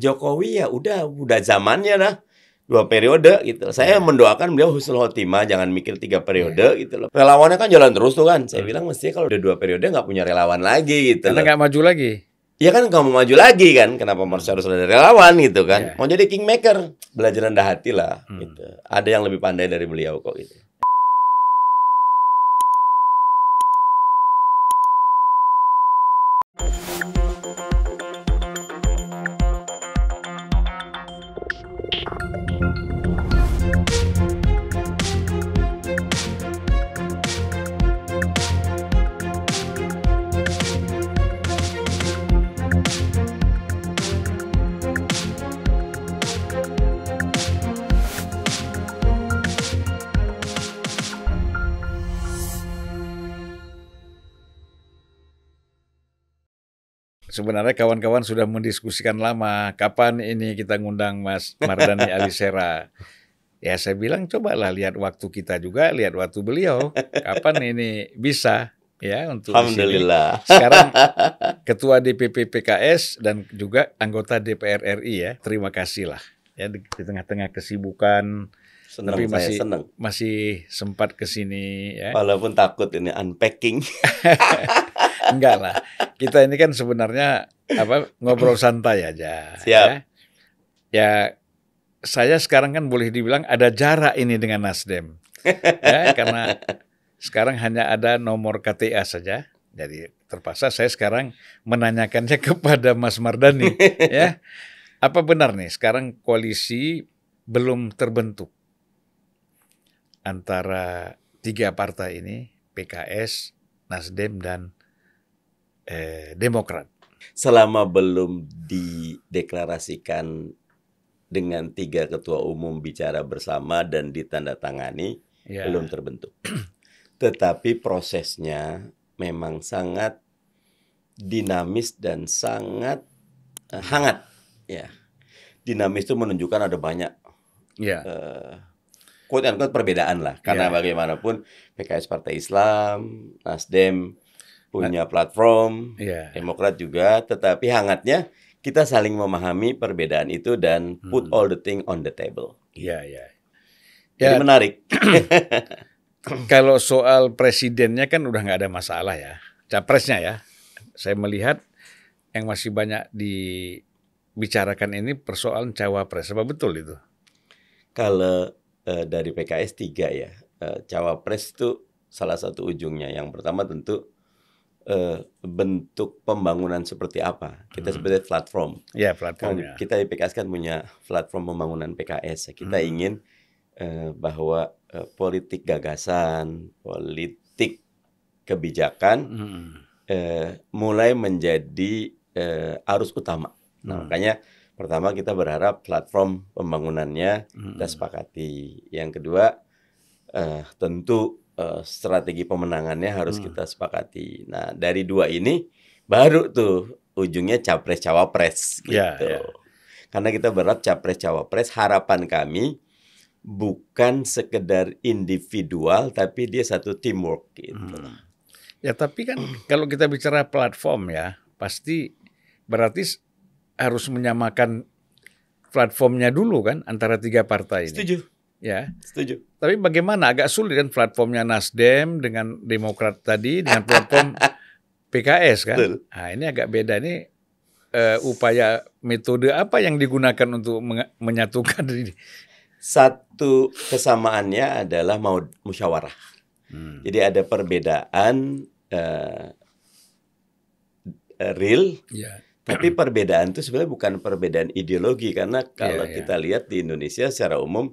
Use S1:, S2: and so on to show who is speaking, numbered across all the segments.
S1: Jokowi ya udah udah zamannya lah dua periode gitu. Saya yeah. mendoakan beliau husnul khotimah, jangan mikir tiga periode yeah. gitu loh. Relawannya kan jalan terus tuh kan. Saya hmm. bilang mestinya kalau udah dua periode nggak punya relawan lagi gitu. Karena nggak maju lagi. Iya kan kamu maju lagi kan. Kenapa harus harus ada relawan gitu kan? Yeah. Mau jadi kingmaker, belajar rendah hati lah. Hmm. Gitu. Ada yang lebih pandai dari beliau kok gitu.
S2: sebenarnya kawan-kawan sudah mendiskusikan lama kapan ini kita ngundang Mas Mardani Alisera. Ya saya bilang cobalah lihat waktu kita juga, lihat waktu beliau kapan ini bisa ya untuk Alhamdulillah. Disini. Sekarang ketua DPP PKS dan juga anggota DPR RI ya. Terima kasih lah ya di, tengah-tengah kesibukan senang, tapi masih saya senang. masih sempat kesini. ya. Walaupun takut ini unpacking. Enggak lah. Kita ini kan sebenarnya apa ngobrol santai aja. Siap. Ya. ya saya sekarang kan boleh dibilang ada jarak ini dengan Nasdem. ya, karena sekarang hanya ada nomor KTA saja. Jadi terpaksa saya sekarang menanyakannya kepada Mas Mardani ya. Apa benar nih sekarang koalisi belum terbentuk antara tiga partai ini PKS, Nasdem dan eh, Demokrat. Selama belum dideklarasikan
S1: dengan tiga ketua umum bicara bersama dan ditandatangani, ya. belum terbentuk. Tetapi prosesnya memang sangat dinamis dan sangat eh, hangat. Ya, dinamis itu menunjukkan ada banyak. Ya. Uh, eh, Kuat-kuat perbedaan lah karena yeah. bagaimanapun PKS Partai Islam, Nasdem punya platform, yeah. Demokrat juga, tetapi hangatnya kita saling memahami
S2: perbedaan itu dan put hmm. all the thing on the table. Iya, iya.
S1: Ya. menarik.
S2: kalau soal presidennya kan udah nggak ada masalah ya. Capresnya ya. Saya melihat yang masih banyak dibicarakan ini persoalan cawapres. Apa betul itu? Kalau uh, dari PKS
S1: tiga ya. Uh, cawapres itu salah satu ujungnya. Yang pertama tentu uh, bentuk pembangunan seperti apa. Kita hmm. sebagai platform. yeah, platform. Kan, ya. kita IPKS kan punya platform pembangunan PKS. Ya. Kita hmm. ingin uh, bahwa uh, politik gagasan, politik kebijakan hmm. uh, mulai menjadi uh, arus utama. Nah, hmm. makanya pertama kita berharap platform pembangunannya hmm. kita sepakati. Yang kedua uh, tentu Eh, strategi pemenangannya harus hmm. kita sepakati. Nah, dari dua ini baru tuh ujungnya capres cawapres ya, ya. gitu. Yeah, yeah. Karena kita berat capres cawapres harapan kami bukan sekedar individual tapi dia satu teamwork gitu. Hmm.
S2: Ya tapi kan kalau kita bicara platform ya pasti berarti harus menyamakan platformnya dulu kan antara tiga partai ini. Setuju. Ya. Setuju. Tapi bagaimana agak sulit kan platformnya Nasdem dengan Demokrat tadi dengan platform PKS kan? Betul. Nah, ini agak beda nih eh, uh, upaya metode apa yang digunakan untuk menyatukan ini? Satu kesamaannya
S1: adalah mau musyawarah. Hmm. Jadi ada perbedaan uh, real, yeah. tapi perbedaan itu sebenarnya bukan perbedaan ideologi karena ya, kalau yeah, yeah. kita lihat di Indonesia secara umum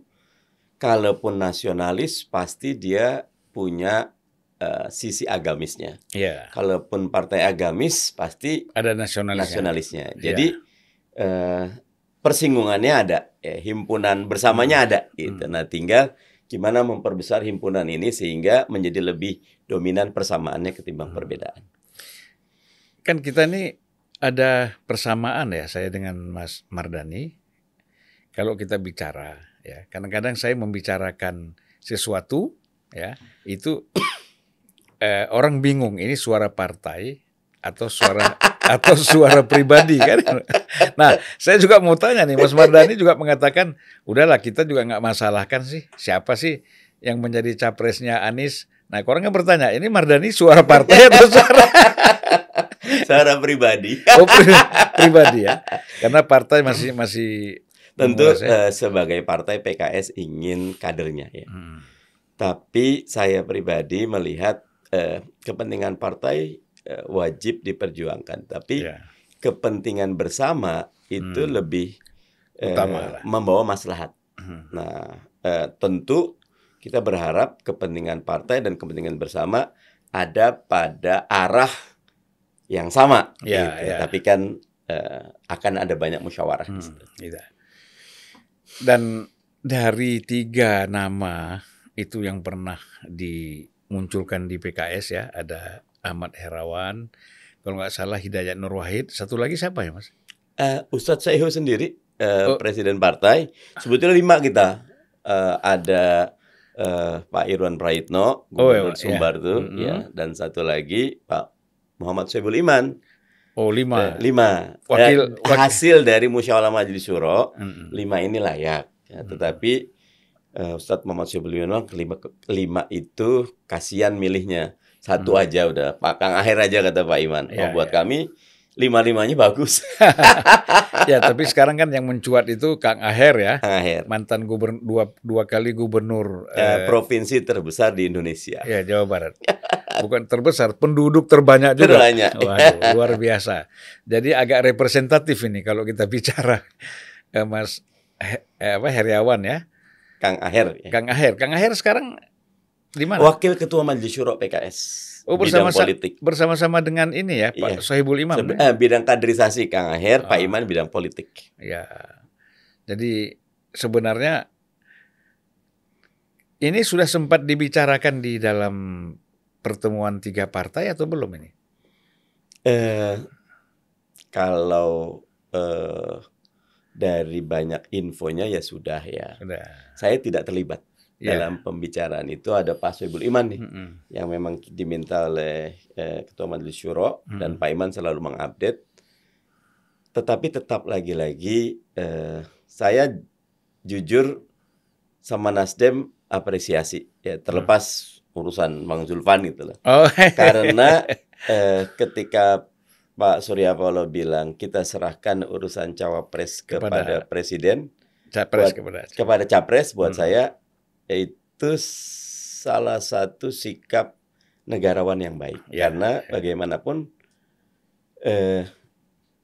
S1: kalaupun nasionalis pasti dia punya uh, sisi agamisnya. Yeah. Kalaupun partai agamis pasti ada nasionalis nasionalisnya. Ya. Jadi yeah. uh, persinggungannya ada, ya, himpunan bersamanya hmm. ada gitu. Hmm. Nah, tinggal gimana memperbesar himpunan ini sehingga menjadi lebih dominan persamaannya ketimbang hmm. perbedaan.
S2: Kan kita ini ada persamaan ya saya dengan Mas Mardani. Kalau kita bicara Ya, kadang-kadang saya membicarakan sesuatu, ya itu eh, orang bingung ini suara partai atau suara atau suara pribadi kan. Nah, saya juga mau tanya nih, Mas Mardani juga mengatakan, udahlah kita juga nggak masalahkan sih siapa sih yang menjadi capresnya Anies. Nah, orang kan bertanya, ini Mardani suara partai atau suara suara pribadi? Oh, pri pribadi ya. Karena partai
S1: masih masih Tentu uh, sebagai partai PKS ingin kadernya ya. Hmm. Tapi saya pribadi melihat uh, kepentingan partai uh, wajib diperjuangkan, tapi yeah. kepentingan bersama itu hmm. lebih uh, membawa maslahat. Hmm. Nah, uh, tentu kita berharap kepentingan partai dan kepentingan bersama ada pada arah
S2: yang sama. Ya, gitu. ya.
S1: Tapi kan uh, akan ada banyak musyawarah. Hmm,
S2: gitu. Dan dari tiga nama itu yang pernah dimunculkan di PKS ya, ada Ahmad Herawan, kalau nggak salah Hidayat Nur Wahid, satu lagi siapa ya Mas? Uh, Ustadz Saihu sendiri,
S1: uh, oh. Presiden Partai, sebetulnya lima kita. Uh, ada uh, Pak Irwan Prayitno, Gubernur oh, iya, iya. Sumbar iya. tuh, mm -hmm. ya, dan satu lagi Pak Muhammad Soebul Iman. Oh lima. Eh, lima. Wakil, wakil. Hasil dari musyawarah majelis syuro mm-hmm. lima ini layak. Ya, mm-hmm. Tetapi uh, Ustadz Muhammad Yunus kelima, lima itu kasihan milihnya satu mm-hmm. aja udah. Pak Kang akhir aja kata Pak Iman. Yeah, oh, buat yeah. kami lima limanya bagus.
S2: ya tapi sekarang kan yang mencuat itu Kang Aher ya. Kang Aher. Mantan gubernur dua dua kali gubernur eh, eh, provinsi terbesar di Indonesia. Ya Jawa Barat. bukan terbesar, penduduk terbanyak juga. Terbanyak. Waduh, luar biasa. Jadi agak representatif ini kalau kita bicara eh, Mas eh, apa Heriawan ya. Kang Aher. Ya. Kang Aher. Kang Aher sekarang di mana? Wakil Ketua Majelis Syuro PKS. Oh, bersama bidang politik. Bersama-sama dengan ini ya, Pak iya. Sohibul Imam. Sebe ya? Eh,
S1: bidang kaderisasi Kang Aher, oh. Pak ah. Iman bidang politik.
S2: Ya. Jadi sebenarnya ini sudah sempat dibicarakan di dalam pertemuan tiga partai atau belum ini?
S1: Eh, kalau eh, dari banyak infonya ya sudah ya. Sudah. Saya tidak terlibat ya. dalam pembicaraan itu ada Pak Soebul Iman nih mm -hmm. yang memang diminta oleh eh, Ketua Majelis Syuro mm -hmm. dan Pak Iman selalu mengupdate. Tetapi tetap lagi-lagi eh, saya jujur sama Nasdem apresiasi ya terlepas -hmm urusan Bang Zulfan gitu loh. Oh. Karena eh, ketika Pak Surya Paloh bilang kita serahkan urusan cawapres kepada, kepada presiden, capres buat, kepada kepada capres buat hmm. saya itu salah satu sikap negarawan yang baik. Ya, Karena ya. bagaimanapun eh,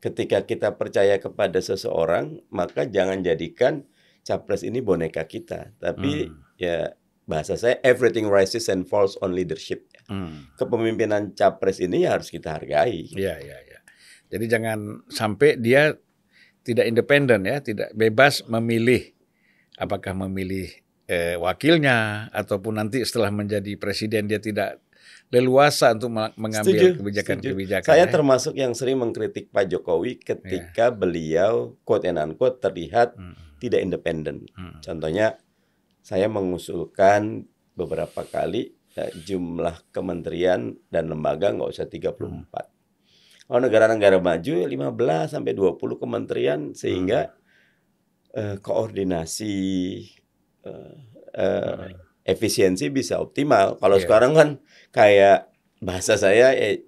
S1: ketika kita percaya kepada seseorang maka jangan jadikan capres ini boneka kita, tapi hmm. ya bahasa saya everything rises and falls on leadership. Hmm. Kepemimpinan capres ini ya harus
S2: kita hargai. Iya, iya, iya. Jadi jangan sampai dia tidak independen ya, tidak bebas memilih apakah memilih eh, wakilnya ataupun nanti setelah menjadi presiden dia tidak leluasa untuk mengambil kebijakan-kebijakan. Saya ya.
S1: termasuk yang sering mengkritik Pak Jokowi iya. ketika ya. beliau quote and unquote terlihat hmm. tidak independen. Hmm. Contohnya saya mengusulkan beberapa kali ya, jumlah kementerian dan lembaga nggak usah 34. Hmm. Oh negara-negara maju 15 sampai 20 kementerian sehingga hmm. eh, koordinasi eh, eh, efisiensi bisa optimal. Kalau yeah. sekarang kan kayak bahasa saya eh,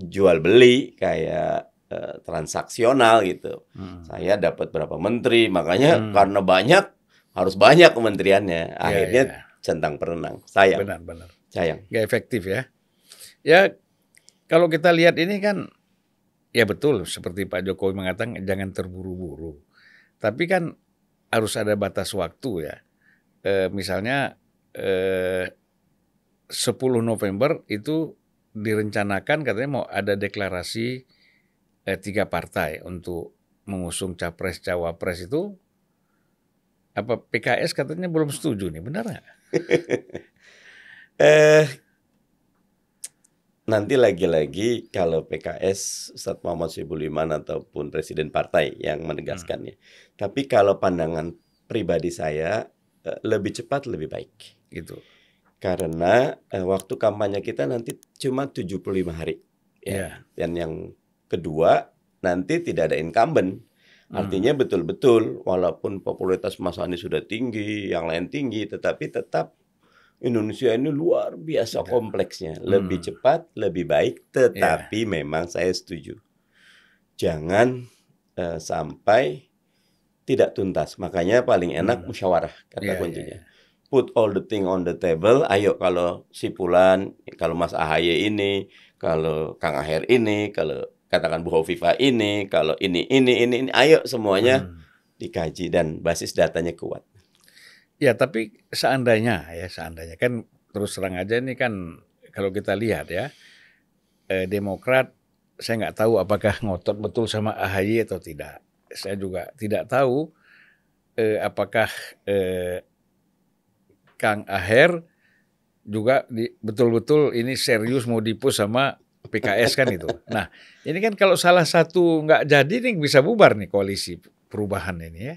S1: jual beli kayak eh, transaksional gitu. Hmm. Saya dapat berapa menteri, makanya hmm. karena banyak harus banyak kementeriannya. Iya, Akhirnya ya, ya.
S2: centang perenang. Sayang. Benar, benar. Sayang. nggak efektif ya. Ya kalau kita lihat ini kan ya betul seperti Pak Jokowi mengatakan jangan terburu-buru. Tapi kan harus ada batas waktu ya. E, misalnya e, eh, 10 November itu direncanakan katanya mau ada deklarasi eh, tiga partai untuk mengusung capres cawapres itu apa PKS katanya belum setuju nih, benar nggak? eh,
S1: nanti lagi-lagi kalau PKS Ustadz Muhammad Sibuliman ataupun Presiden Partai yang menegaskannya. Hmm. Ya. Tapi kalau pandangan pribadi saya eh, lebih cepat lebih baik. Gitu. Karena eh, waktu kampanye kita nanti cuma 75 hari. Ya. Yeah. Dan yang kedua nanti tidak ada incumbent Hmm. Artinya betul-betul walaupun popularitas Mas Anies sudah tinggi, yang lain tinggi, tetapi tetap Indonesia ini luar biasa kompleksnya, lebih hmm. cepat, lebih baik. Tetapi yeah. memang saya setuju, jangan uh, sampai tidak tuntas. Makanya paling enak hmm. musyawarah kata yeah, iya, kuncinya. Yeah, Put all the thing on the table. Ayo kalau si Pulan, kalau Mas Ahaye ini, kalau Kang Aher ini, kalau katakan Bu Hovifa ini, kalau ini ini ini ini ayo semuanya hmm. dikaji dan basis datanya kuat.
S2: Ya, tapi seandainya ya seandainya kan terus terang aja ini kan kalau kita lihat ya eh, Demokrat saya nggak tahu apakah ngotot betul sama AHY atau tidak. Saya juga tidak tahu eh, apakah eh, Kang Aher juga betul-betul ini serius mau dipus sama PKS kan itu. Nah, ini kan kalau salah satu nggak jadi nih bisa bubar nih koalisi perubahan ini ya.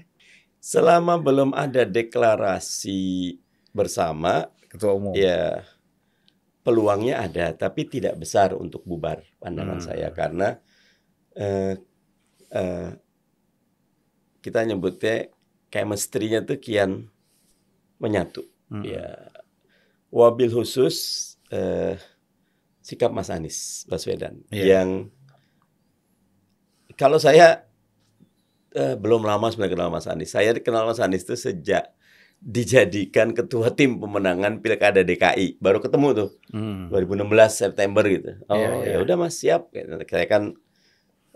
S2: Selama belum ada deklarasi
S1: bersama ketua umum. Ya. Peluangnya ada tapi tidak besar untuk bubar pandangan hmm. saya karena eh, eh, kita nyebutnya chemistry-nya tuh kian menyatu. Hmm. Ya. Wabil khusus eh sikap Mas Anies Baswedan yeah. yang kalau saya eh, belum lama sebenarnya kenal Mas Anies. Saya kenal Mas Anies itu sejak dijadikan ketua tim pemenangan Pilkada DKI. Baru ketemu tuh. Hmm. 2016 September gitu. Iya, oh, yeah, yeah. ya udah Mas, siap. Saya kan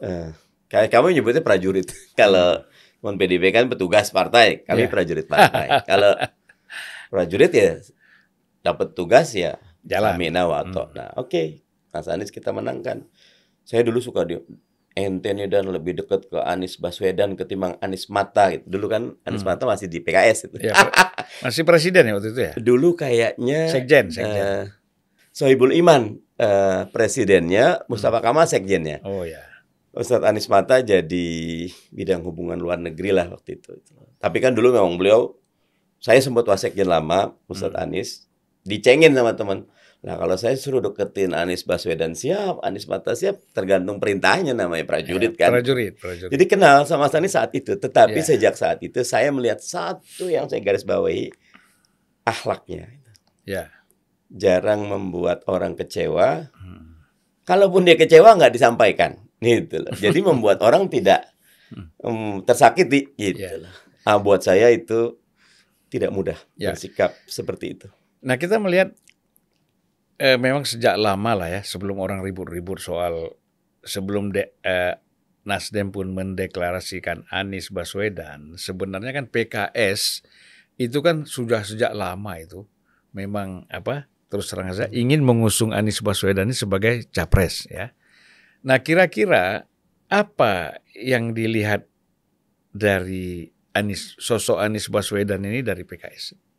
S1: eh, kayak kamu nyebutnya prajurit. kalau teman PDB kan petugas partai, kami yeah. prajurit partai. kalau prajurit ya dapat tugas ya Jamina nah, wato. Hmm. Nah, oke. Okay. Mas Anies kita menangkan. Saya dulu suka di entenya dan lebih dekat ke Anies Baswedan ketimbang Anies Mata gitu. Dulu kan Anies hmm. Mata masih di PKS itu. Ya,
S2: masih presiden
S1: ya waktu itu ya? Dulu kayaknya Sekjen, eh, Sekjen. Uh, Sohibul Iman uh, presidennya, hmm. Mustafa hmm. Kamal sekjennya. Oh ya. Ustadz Anies Mata jadi bidang hubungan luar negeri lah waktu itu. Tapi kan dulu memang beliau saya sempat wasekjen lama Ustadz hmm. Anies dicengin sama teman. Nah kalau saya suruh deketin Anies Baswedan siap, Anies Mata siap, tergantung perintahnya namanya prajurit iya, kan. Prajurit, prajurit. Jadi kenal sama sani saat itu. Tetapi yeah. sejak saat itu saya melihat satu yang saya garis bawahi, ahlaknya. Ya. Jarang membuat orang kecewa. Hmm. Kalaupun dia kecewa nggak disampaikan, gitu loh. Jadi membuat orang tidak um, tersakiti, gitu yeah. loh. Ah, buat saya itu tidak mudah yeah. bersikap
S2: seperti itu. Nah kita melihat eh, memang sejak lama lah ya sebelum orang ribut-ribut soal sebelum de, eh, Nasdem pun mendeklarasikan Anies Baswedan, sebenarnya kan PKS itu kan sudah sejak lama itu memang apa terus terang saja hmm. ingin mengusung Anies Baswedan ini sebagai capres ya. Nah kira-kira apa yang dilihat dari Anies sosok Anies Baswedan ini dari PKS?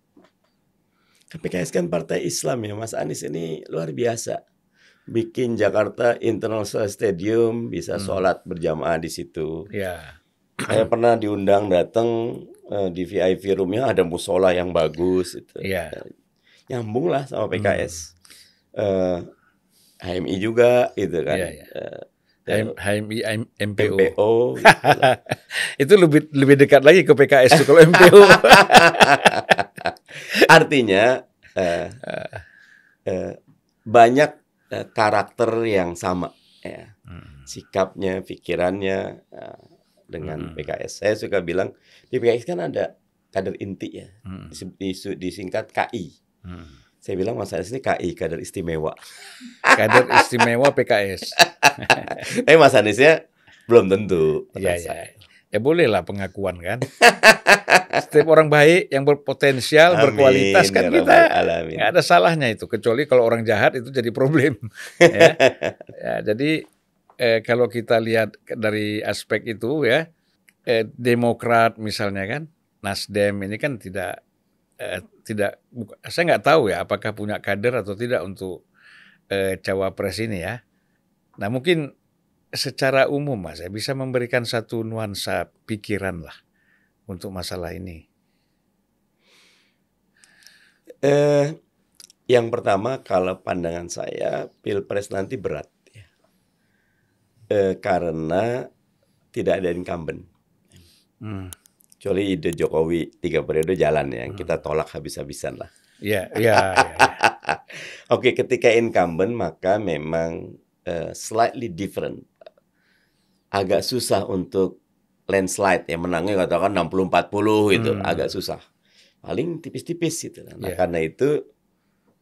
S1: PKS kan partai Islam ya, Mas Anies ini luar biasa. Bikin Jakarta International Stadium bisa hmm. sholat berjamaah di situ. Ya. Saya pernah diundang datang uh, eh, di VIP roomnya ada musola yang bagus. Itu. Ya. Nyambung lah sama PKS. Hmm. Uh, eh, HMI
S2: juga itu kan. Ya, ya. Uh, eh, HMI MPO. MPO. itu lebih lebih dekat lagi ke PKS tuh kalau MPO. Artinya uh, uh, banyak uh, karakter
S1: yang sama ya. Hmm. Sikapnya, pikirannya uh, dengan hmm. PKS. Saya suka bilang di PKS kan ada kader inti ya. Hmm. di, disingkat KI. Hmm. Saya bilang masa ini KI kader istimewa. kader istimewa
S2: PKS.
S1: eh Mas Aniesnya belum tentu. Ya, ya
S2: ya bolehlah pengakuan kan. Setiap orang baik yang berpotensial, amin, berkualitas kan ya kita alamin. ada salahnya itu. Kecuali kalau orang jahat itu jadi problem. ya. ya, jadi eh, kalau kita lihat dari aspek itu ya, eh, Demokrat misalnya kan, Nasdem ini kan tidak eh, tidak, saya nggak tahu ya apakah punya kader atau tidak untuk eh, cawapres ini ya. Nah mungkin secara umum mas ya bisa memberikan satu nuansa pikiran lah untuk masalah ini.
S1: Eh, yang pertama kalau pandangan saya pilpres nanti berat ya. eh, karena tidak ada incumbent. Hmm. Kecuali ide Jokowi tiga periode jalan ya, hmm. kita tolak habis-habisan lah. Iya, yeah. Iya, iya. Oke, ketika incumbent maka memang uh, slightly different agak susah untuk landslide ya menangnya katakan 60-40 itu hmm. agak susah paling tipis-tipis gitu nah yeah. karena itu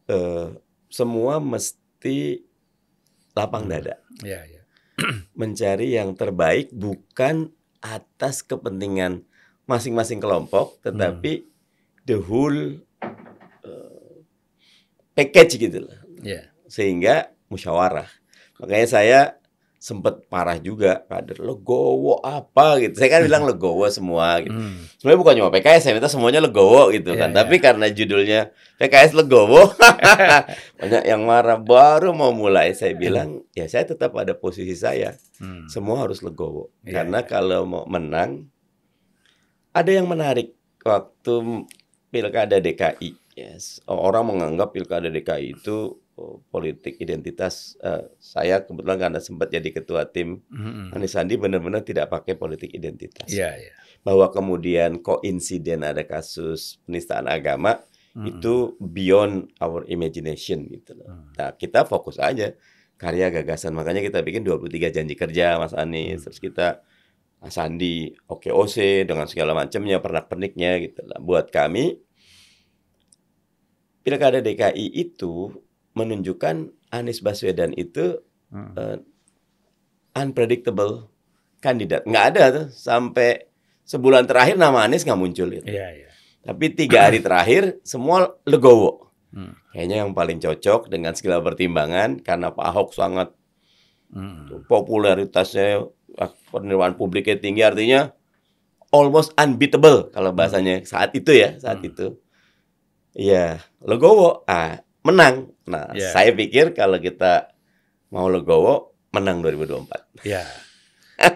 S1: uh, semua mesti lapang hmm. dada yeah, iya, iya. yeah. mencari yang terbaik bukan atas kepentingan masing-masing kelompok tetapi hmm. the whole uh, package gitu lah yeah. sehingga musyawarah makanya saya sempet parah juga kader legowo apa gitu saya kan hmm. bilang legowo semua gitu hmm. sebenarnya bukan cuma PKS saya minta semuanya legowo gitu yeah, kan yeah. tapi karena judulnya PKS legowo banyak yang marah baru mau mulai saya bilang ya saya tetap ada posisi saya hmm. semua harus legowo yeah, karena yeah. kalau mau menang ada yang menarik waktu pilkada DKI yes orang menganggap pilkada DKI itu politik identitas uh, saya kebetulan karena sempat jadi ketua tim mm-hmm. Anies Sandi benar-benar tidak pakai politik identitas yeah, yeah. bahwa kemudian koinsiden ada kasus penistaan agama mm-hmm. itu beyond our imagination gitu loh. mm Nah kita fokus aja karya gagasan makanya kita bikin 23 janji kerja Mas Anies mm terus kita Mas Sandi OKOC dengan segala macamnya pernah peniknya gitu lah. buat kami pilkada DKI itu menunjukkan Anies Baswedan itu hmm. uh, unpredictable kandidat. Nggak ada tuh sampai sebulan terakhir nama Anies nggak muncul gitu. Iya, iya. Tapi tiga hari terakhir semua legowo. Hmm. Kayaknya yang paling cocok dengan segala pertimbangan karena Pak Ahok sangat hmm. popularitasnya penerimaan publiknya tinggi artinya almost unbeatable kalau bahasanya saat itu ya saat hmm. itu. ya legowo. Ah, menang. Nah, yeah. saya pikir kalau kita mau legowo menang 2024. Ya. Yeah.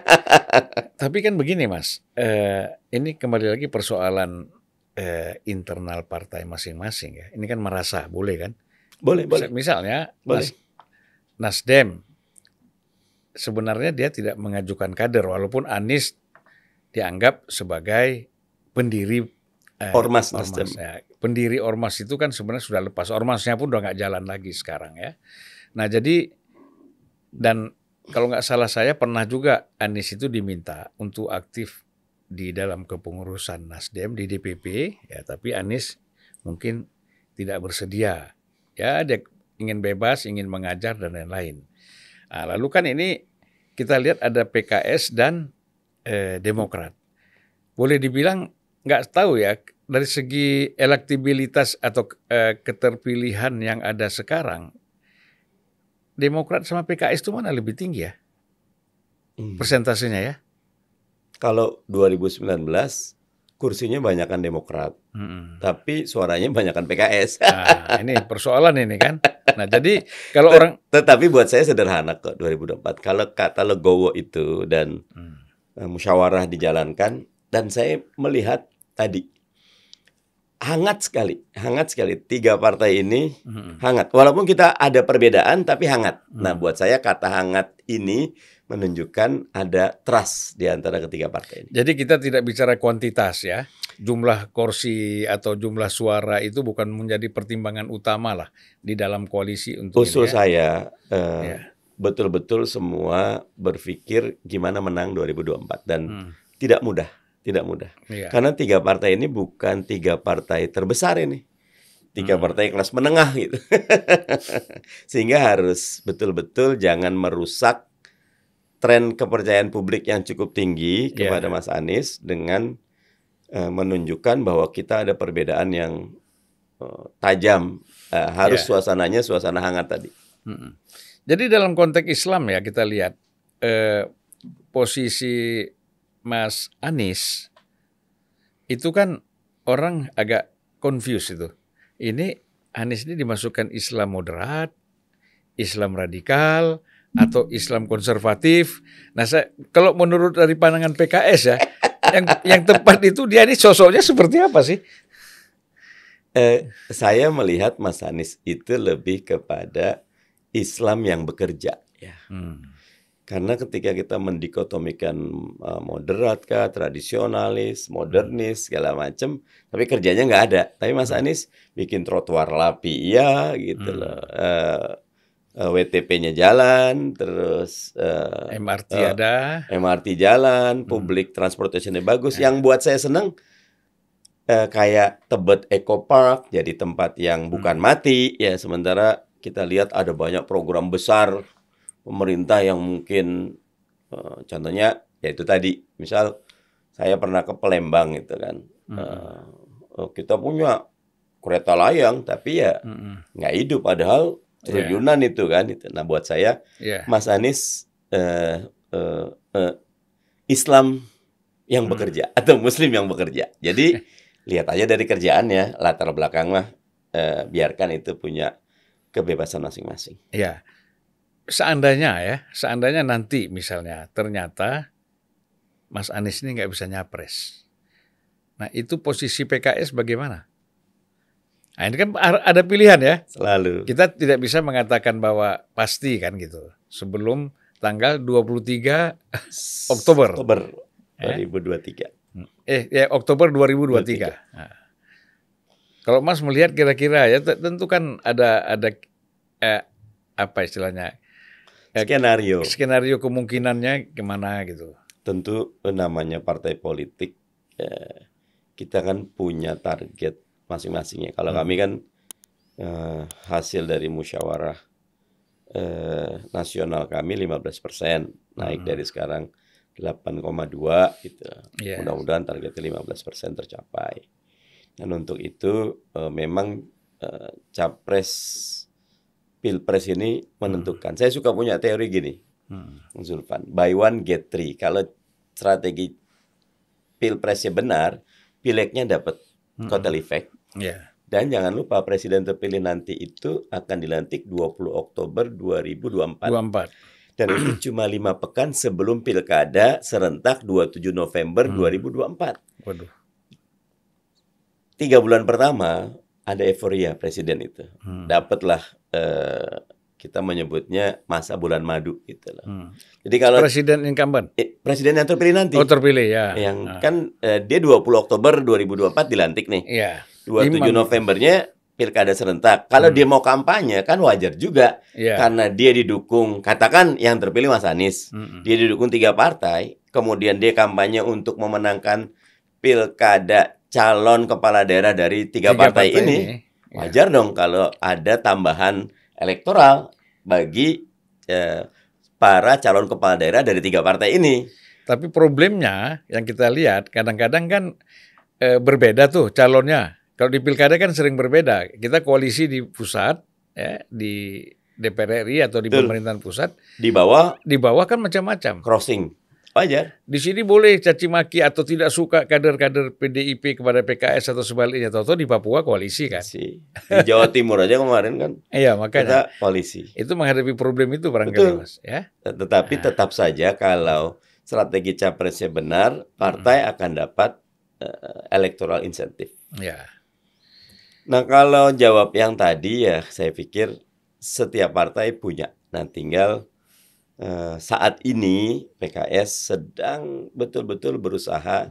S2: Tapi kan begini, Mas. Eh, ini kembali lagi persoalan eh, internal partai masing-masing ya. Ini kan merasa, boleh kan? Boleh, Misal, boleh. Misalnya boleh. Nas, Nasdem sebenarnya dia tidak mengajukan kader walaupun Anies dianggap sebagai pendiri eh, ormas, ormas Nasdem. Ya. Pendiri ormas itu kan sebenarnya sudah lepas. Ormasnya pun udah nggak jalan lagi sekarang ya. Nah jadi dan kalau nggak salah saya pernah juga Anies itu diminta untuk aktif di dalam kepengurusan Nasdem di DPP ya tapi Anies mungkin tidak bersedia ya dia ingin bebas ingin mengajar dan lain-lain nah, lalu kan ini kita lihat ada PKS dan eh, Demokrat boleh dibilang nggak tahu ya dari segi elektibilitas atau e, keterpilihan yang ada sekarang, Demokrat sama PKS itu mana lebih tinggi ya? Hmm. Persentasenya ya? Kalau
S1: 2019 kursinya banyakkan Demokrat, hmm. tapi suaranya banyakkan PKS. Nah, ini persoalan ini kan. Nah jadi kalau Tet orang tetapi buat saya sederhana kok 2024. Kalau kata Legowo itu dan hmm. Eh, musyawarah dijalankan dan saya melihat tadi hangat sekali, hangat sekali. Tiga partai ini hangat. Walaupun kita ada perbedaan, tapi hangat. Mm. Nah, buat saya kata hangat ini menunjukkan ada trust di antara ketiga partai ini.
S2: Jadi kita tidak bicara kuantitas ya, jumlah kursi atau jumlah suara itu bukan menjadi pertimbangan utama lah di dalam koalisi untuk. Usul ini, ya. saya.
S1: Uh, ya. Betul-betul semua berpikir gimana menang 2024 dan hmm. tidak mudah tidak mudah. Iya. Karena tiga partai ini bukan tiga partai terbesar ini. Tiga hmm. partai kelas menengah gitu. Sehingga harus betul-betul jangan merusak tren kepercayaan publik yang cukup tinggi yeah. kepada Mas Anies dengan uh, menunjukkan bahwa kita ada perbedaan yang uh, tajam. Uh, harus yeah. suasananya suasana hangat tadi. Hmm.
S2: Jadi dalam konteks Islam ya kita lihat eh, posisi Mas Anies itu kan orang agak confused itu. Ini Anies ini dimasukkan Islam moderat, Islam radikal, atau Islam konservatif. Nah, saya, kalau menurut dari pandangan PKS ya, yang yang tepat itu dia ini sosoknya seperti apa sih? Eh,
S1: saya melihat Mas Anies itu lebih kepada Islam yang bekerja. Ya. Hmm. Karena ketika kita mendikotomikan eh, moderat kah, tradisionalis, modernis segala macam, tapi kerjanya nggak ada. Tapi Mas hmm. Anies bikin trotoar lapi iya gitu hmm. loh. Eh, uh, eh, WTP-nya jalan, terus uh, MRT uh, ada, MRT jalan, hmm. publik transportasinya transportationnya bagus. Nah. Yang buat saya seneng uh, kayak Tebet Eco Park jadi tempat yang hmm. bukan hmm. mati ya. Sementara kita lihat ada banyak program besar pemerintah yang mungkin eh, contohnya contohnya yaitu tadi misal saya pernah ke Palembang gitu kan hmm. kita punya kereta layang tapi ya nggak hmm. hidup padahal triliunan iya. yeah. itu kan itu nah buat saya yeah. Mas Anies uh, uh, uh, Islam yang hmm. bekerja atau Muslim yang bekerja jadi lihat aja dari kerjaannya latar belakang mah eh, biarkan itu punya kebebasan masing-masing. -masing.
S2: Iya. Yeah seandainya ya, seandainya nanti misalnya ternyata Mas Anies ini nggak bisa nyapres. Nah itu posisi PKS bagaimana? Nah ini kan ada pilihan ya. Selalu. Kita tidak bisa mengatakan bahwa pasti kan gitu. Sebelum tanggal 23 Oktober. Oktober 2023. Ya. Hmm. Eh, ya Oktober 2023. 2023. Nah. Kalau Mas melihat kira-kira ya tentu kan ada ada eh, apa istilahnya skenario skenario kemungkinannya gimana gitu tentu eh, namanya partai
S1: politik eh, kita kan punya target masing-masingnya kalau hmm. kami kan eh, hasil dari musyawarah eh, nasional kami 15 persen naik hmm. dari sekarang 8,2 gitu yes. mudah-mudahan targetnya 15 persen tercapai dan untuk itu eh, memang eh, capres pilpres ini menentukan. Hmm. Saya suka punya teori gini, hmm. Zulfan, buy one get three. Kalau strategi pilpresnya benar, pileknya dapat hmm. kotel efek. Yeah. Dan jangan lupa presiden terpilih nanti itu akan dilantik 20 Oktober 2024. 24 dan itu cuma lima pekan sebelum pilkada serentak 27 November hmm. 2024. Waduh. Tiga bulan pertama ada euforia presiden itu. Hmm. Dapatlah eh, kita menyebutnya masa bulan madu gitu loh. Hmm. Jadi kalau
S2: presiden incumbent, eh, presiden yang terpilih nanti. Oh, terpilih ya. Yang nah. kan
S1: eh, dia 20 Oktober 2024 dilantik nih. Iya. 27 Novembernya pilkada serentak. Kalau hmm. dia mau kampanye kan wajar juga yeah. karena dia didukung katakan yang terpilih Mas Anies, hmm. dia didukung tiga partai, kemudian dia kampanye untuk memenangkan pilkada calon kepala daerah dari tiga, tiga partai, partai ini, ini. Iya. wajar ya. dong kalau ada tambahan elektoral bagi eh,
S2: para calon kepala daerah dari tiga partai ini. Tapi problemnya yang kita lihat kadang-kadang kan eh, berbeda tuh calonnya. Kalau di pilkada kan sering berbeda. Kita koalisi di pusat, ya, di DPR RI atau di Betul. pemerintahan pusat. Di bawah, di bawah kan macam-macam. Crossing. Wajar. Di sini boleh caci maki atau tidak suka kader-kader PDIP kepada PKS atau sebaliknya. tahu di Papua koalisi kan? Si.
S1: Di Jawa Timur aja kemarin kan.
S2: Iya makanya. Kita koalisi. Itu menghadapi problem itu barangkali Betul. mas. Ya.
S1: Tetapi nah. tetap saja kalau strategi capresnya benar, partai hmm. akan dapat uh, eh, elektoral insentif. Iya. Nah kalau jawab yang tadi ya saya pikir setiap partai punya. Nah tinggal Eh, saat ini PKS sedang betul-betul berusaha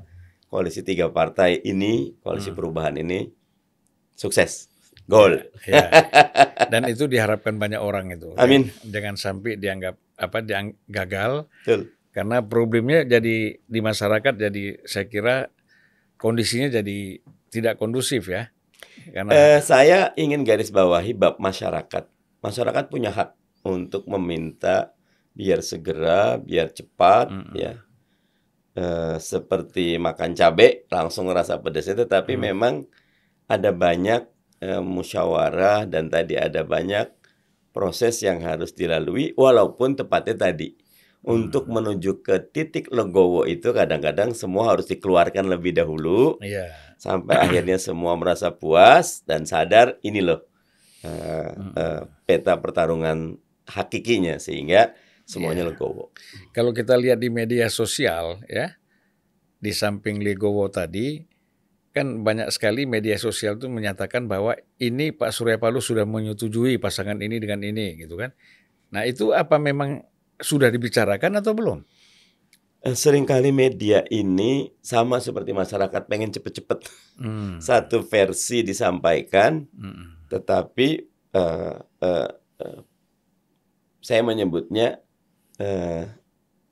S1: koalisi tiga partai ini, koalisi hmm. perubahan ini sukses.
S2: Gol. Ya. ya. Dan itu diharapkan banyak orang itu. Amin. Jangan sampai dianggap apa diang, gagal. Betul. Karena problemnya jadi di masyarakat jadi saya kira kondisinya jadi tidak kondusif ya. Karena eh, saya
S1: ingin garis bawahi bab masyarakat. Masyarakat punya hak untuk meminta biar segera, biar cepat, mm -hmm. ya. E, seperti makan cabai langsung ngerasa pedesnya, tetapi mm. memang ada banyak e, musyawarah dan tadi ada banyak proses yang harus dilalui, walaupun tepatnya tadi hmm. untuk hmm. menuju ke titik legowo itu kadang-kadang semua harus dikeluarkan lebih dahulu, yeah. sampai akhirnya semua merasa puas dan sadar ini loh uh, uh, peta pertarungan hakikinya sehingga
S2: semuanya yeah. legowo. Kalau kita lihat di media sosial ya, di samping legowo tadi kan banyak sekali media sosial itu menyatakan bahwa ini Pak Surya Paloh sudah menyetujui pasangan ini dengan ini gitu kan. Nah, itu apa memang sudah dibicarakan atau belum? Eh, seringkali media ini
S1: sama seperti masyarakat pengen cepet-cepet hmm. satu versi disampaikan,
S3: hmm.
S1: tetapi uh, uh, uh, saya menyebutnya eh,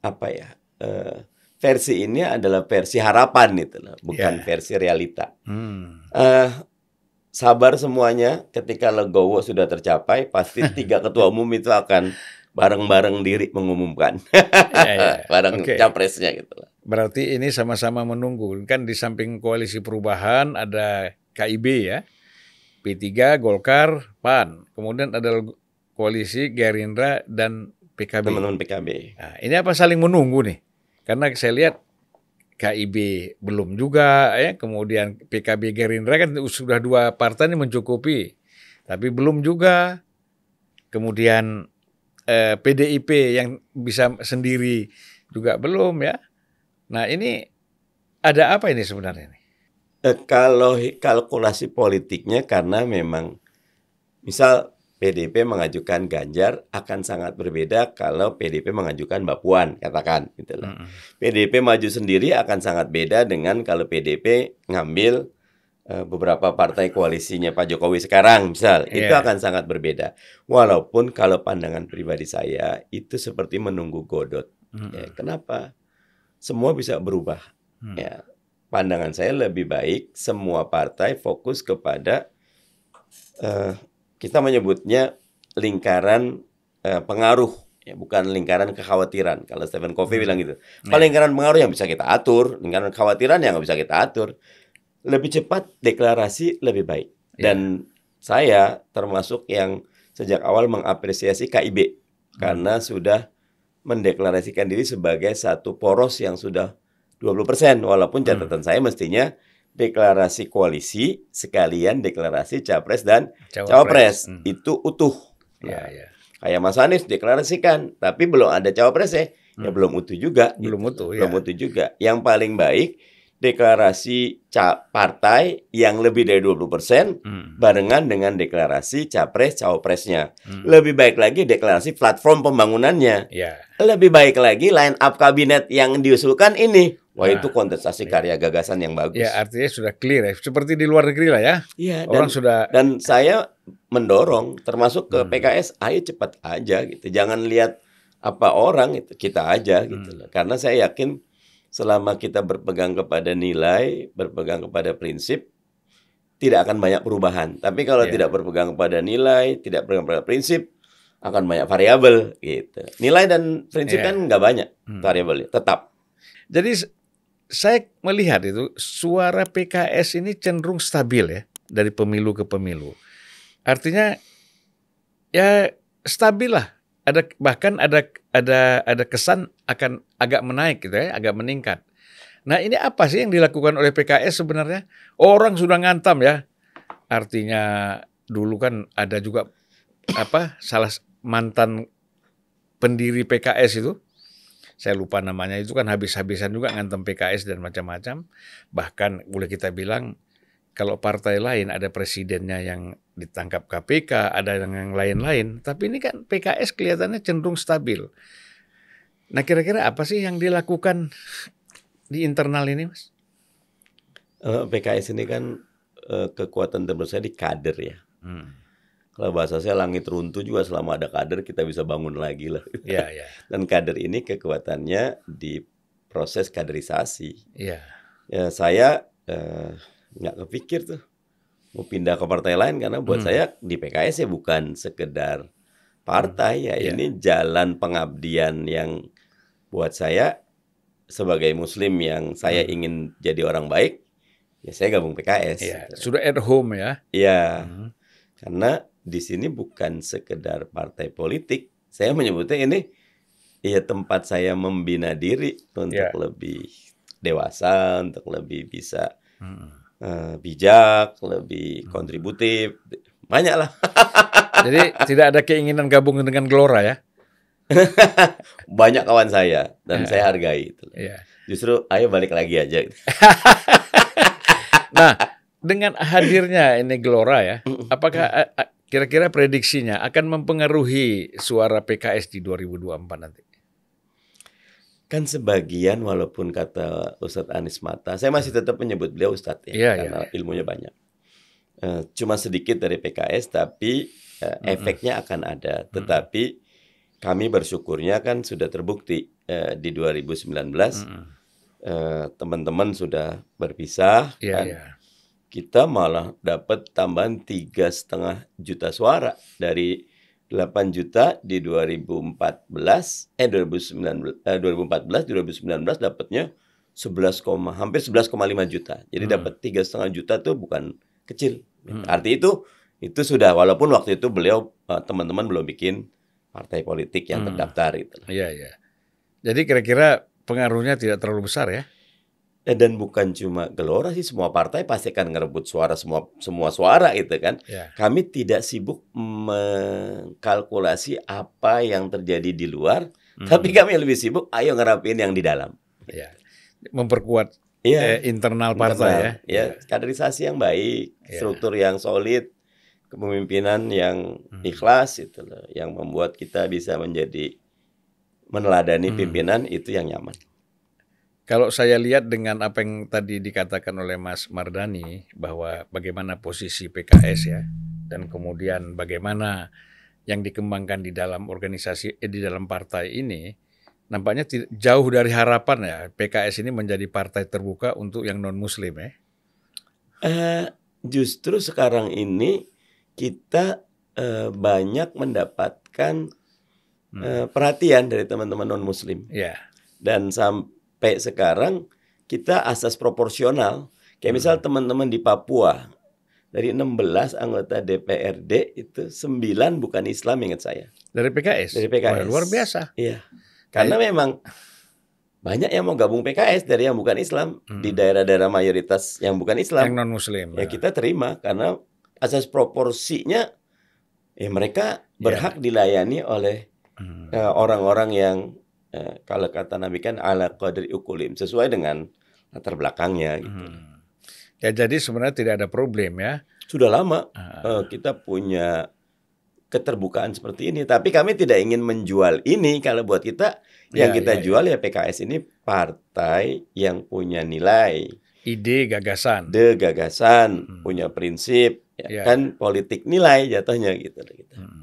S1: apa ya eh, versi ini adalah versi harapan itu loh, bukan yeah. versi realita. Hmm. uh, sabar semuanya, ketika legowo sudah tercapai, pasti tiga ketua umum itu akan bareng-bareng diri mengumumkan yeah. Ya, ya. bareng okay. capresnya gitu
S2: loh. Berarti ini sama-sama menunggu kan di samping koalisi perubahan ada KIB ya. P3, Golkar, PAN. Kemudian ada koalisi Gerindra dan PKB. Teman-teman PKB. Nah, ini apa saling menunggu nih? Karena saya lihat KIB belum juga, ya. Kemudian PKB Gerindra kan sudah dua partai ini mencukupi, tapi belum juga. Kemudian eh, PDIP yang bisa sendiri juga belum ya. Nah ini ada apa ini sebenarnya? Ini?
S1: Eh, kalau kalkulasi politiknya karena memang misal PDP mengajukan Ganjar akan sangat berbeda kalau PDP mengajukan Mbak Puan katakan gitu loh. Mm. PDP maju sendiri akan sangat beda dengan kalau PDP ngambil uh, beberapa partai koalisinya Pak Jokowi sekarang misal yeah. itu akan sangat berbeda. Walaupun kalau pandangan pribadi saya itu seperti menunggu godot. Mm. Ya, kenapa? Semua bisa berubah. Mm. Ya, pandangan saya lebih baik semua partai fokus kepada uh, kita menyebutnya lingkaran uh, pengaruh ya bukan lingkaran kekhawatiran kalau Stephen Covey hmm. bilang gitu iya. kalau yeah. lingkaran pengaruh yang bisa kita atur lingkaran kekhawatiran yang nggak bisa kita atur lebih cepat deklarasi lebih baik yeah. dan saya termasuk yang sejak awal mengapresiasi KIB hmm. karena sudah mendeklarasikan diri sebagai satu poros yang sudah 20% walaupun hmm. catatan hmm. saya mestinya deklarasi koalisi sekalian deklarasi capres dan cawapres, cawapres. Hmm. itu utuh. Iya, nah, ya, ya. Kayak Mas Anies deklarasikan, tapi belum ada cawapres ya, hmm. ya belum utuh juga. Gitu. Belum gitu. utuh. Ya. Belum iya. utuh juga. Yang paling baik deklarasi partai yang lebih dari 20% persen hmm. barengan dengan deklarasi capres cawapresnya. Hmm. Lebih baik lagi deklarasi platform pembangunannya. Yeah. Lebih baik lagi line up kabinet yang diusulkan ini Wah itu nah, kontestasi iya. karya gagasan yang bagus. Ya
S2: artinya sudah clear ya. Seperti di luar negeri lah ya. Iya. Orang dan, sudah. Dan
S1: saya mendorong termasuk ke hmm. PKS, ayo cepat aja gitu. Jangan lihat apa orang itu kita aja gitu hmm. loh. Karena saya yakin selama kita berpegang kepada nilai, berpegang kepada prinsip, tidak akan banyak perubahan. Tapi kalau yeah. tidak berpegang kepada nilai, tidak berpegang pada prinsip, akan banyak variabel gitu. Nilai
S2: dan prinsip yeah. kan nggak banyak
S1: hmm. variabelnya,
S2: tetap. Jadi saya melihat itu suara PKS ini cenderung stabil ya dari pemilu ke pemilu. Artinya ya stabil lah. Ada bahkan ada ada ada kesan akan agak menaik gitu ya, agak meningkat. Nah, ini apa sih yang dilakukan oleh PKS sebenarnya? Orang sudah ngantam ya. Artinya dulu kan ada juga apa salah mantan pendiri PKS itu saya lupa namanya itu kan habis-habisan juga ngantem PKS dan macam-macam. Bahkan boleh kita bilang kalau partai lain ada presidennya yang ditangkap KPK, ada yang lain-lain, tapi ini kan PKS kelihatannya cenderung stabil. Nah, kira-kira apa sih yang dilakukan di internal ini, Mas?
S1: Eh, PKS ini kan eh, kekuatan terbesar di kader ya. Hmm kalau bahasa saya langit runtuh juga selama ada kader kita bisa bangun lagi lah. Iya. yeah. Dan kader ini kekuatannya di proses kaderisasi. Iya. Ya saya eh, nggak eh, kepikir tuh mau pindah ke partai lain karena buat hmm. saya di PKS ya bukan sekedar partai ya yeah. ini jalan pengabdian yang buat saya sebagai Muslim yang saya hmm. ingin jadi orang baik ya saya gabung PKS. Yeah.
S2: Sudah at home ya?
S1: Iya. Hmm. Karena di sini bukan sekedar partai politik. Saya menyebutnya ini ya tempat saya membina diri untuk yeah. lebih dewasa, untuk lebih bisa hmm. uh, bijak, lebih hmm. kontributif. Banyak lah.
S2: Jadi tidak ada keinginan gabung dengan Gelora ya?
S1: Banyak kawan saya dan yeah. saya hargai itu. Yeah. Justru ayo balik lagi aja.
S2: nah, dengan hadirnya ini Gelora ya, apakah eh, eh, kira-kira prediksinya akan mempengaruhi suara PKS di 2024 nanti?
S1: Kan sebagian walaupun kata Ustadz Anies Mata, saya masih hmm. tetap menyebut beliau Ustadz ya, ya karena ya. ilmunya banyak. Eh, cuma sedikit dari PKS tapi uh, mm -hmm. efeknya akan ada. Hmm, hmm. Tetapi kami bersyukurnya kan sudah terbukti eh, di 2019 teman-teman mm -hmm. sudah berpisah. yeah, kan? Yeah kita malah dapat tambahan tiga setengah juta suara dari 8 juta di 2014 eh 2019 eh, 2014 2019 dapatnya 11, hampir 11,5 juta. Jadi hmm. dapat tiga setengah juta tuh bukan kecil. Hmm. Arti itu itu sudah walaupun waktu itu beliau eh, teman-teman belum bikin partai politik yang hmm. terdaftar itu Iya iya.
S2: Jadi kira-kira pengaruhnya tidak terlalu besar ya? Eh, dan bukan
S1: cuma gelora sih semua partai pasti akan ngerebut suara semua semua suara itu kan. Yeah. Kami tidak sibuk mengkalkulasi apa yang terjadi di luar, mm. tapi kami lebih sibuk ayo ngerapin yang di dalam.
S2: Yeah. Memperkuat yeah. eh, internal partai internal,
S1: ya. Yeah. Yeah. Kaderisasi yang baik, yeah. struktur yang solid, kepemimpinan yang mm. ikhlas itu loh, yang membuat kita bisa menjadi
S2: meneladani mm. pimpinan itu yang nyaman. Kalau saya lihat dengan apa yang tadi dikatakan oleh Mas Mardani bahwa bagaimana posisi PKS ya dan kemudian bagaimana yang dikembangkan di dalam organisasi eh, di dalam partai ini nampaknya jauh dari harapan ya PKS ini menjadi partai terbuka untuk yang non muslim ya. Uh, eh?
S1: eh, justru sekarang ini kita uh, banyak mendapatkan hmm. perhatian dari teman-teman non muslim. Yeah. Dan sampai sampai sekarang kita asas proporsional. Kayak misal hmm. teman-teman di Papua dari 16 anggota DPRD itu 9 bukan Islam ingat saya. Dari PKS. Dari PKS. Wah, luar biasa. Iya. Karena Kayak... memang banyak yang mau gabung PKS dari yang bukan Islam hmm. di daerah-daerah mayoritas yang bukan Islam. Yang non Muslim. Ya, ya kita terima karena asas proporsinya ya mereka iya. berhak ya. dilayani oleh hmm. Eh, orang-orang hmm. uh, orang -orang yang Eh, kalau kata Nabi kan ala qadri ukulim sesuai dengan latar belakangnya gitu. Hmm. Ya jadi sebenarnya tidak ada problem ya. Sudah lama uh. kita punya keterbukaan seperti ini tapi kami tidak ingin menjual ini kalau buat kita yang ya, kita ya, ya, jual ya. PKS ini partai yang punya nilai,
S2: ide, gagasan. De gagasan, hmm. punya prinsip ya, ya. kan politik nilai jatuhnya gitu gitu. Hmm.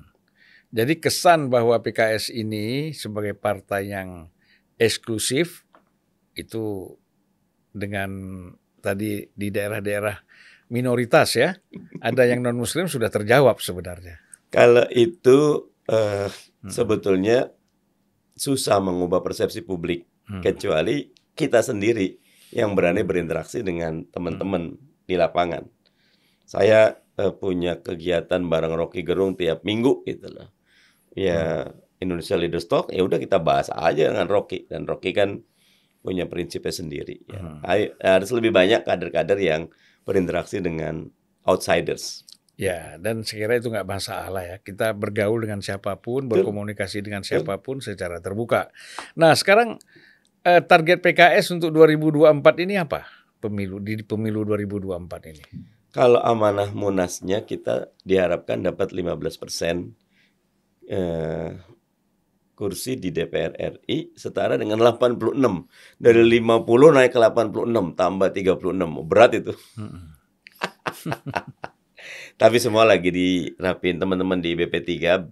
S2: Jadi kesan bahwa PKS ini sebagai partai yang eksklusif itu dengan tadi di daerah-daerah minoritas ya, ada yang non muslim sudah terjawab sebenarnya.
S1: Kalau itu uh, hmm. sebetulnya susah mengubah persepsi publik hmm. kecuali kita sendiri yang berani berinteraksi dengan teman-teman hmm. di lapangan. Saya uh, punya kegiatan bareng Rocky Gerung tiap minggu gitu loh ya hmm. Indonesia Leaders Talk ya udah kita bahas aja dengan Rocky dan Rocky kan punya prinsipnya sendiri ya. Hmm. Harus lebih banyak kader-kader yang berinteraksi dengan outsiders.
S2: Ya, dan sekiranya itu nggak masalah ya. Kita bergaul dengan siapapun, berkomunikasi dengan siapapun secara terbuka. Nah, sekarang eh, target PKS untuk 2024 ini apa? Pemilu di pemilu 2024 ini.
S1: Kalau amanah munasnya kita diharapkan dapat 15 persen Eh, kursi di DPR RI setara dengan 86. Dari 50 naik ke 86, tambah 36. Berat itu. Tapi semua lagi dirapin teman-teman di BP3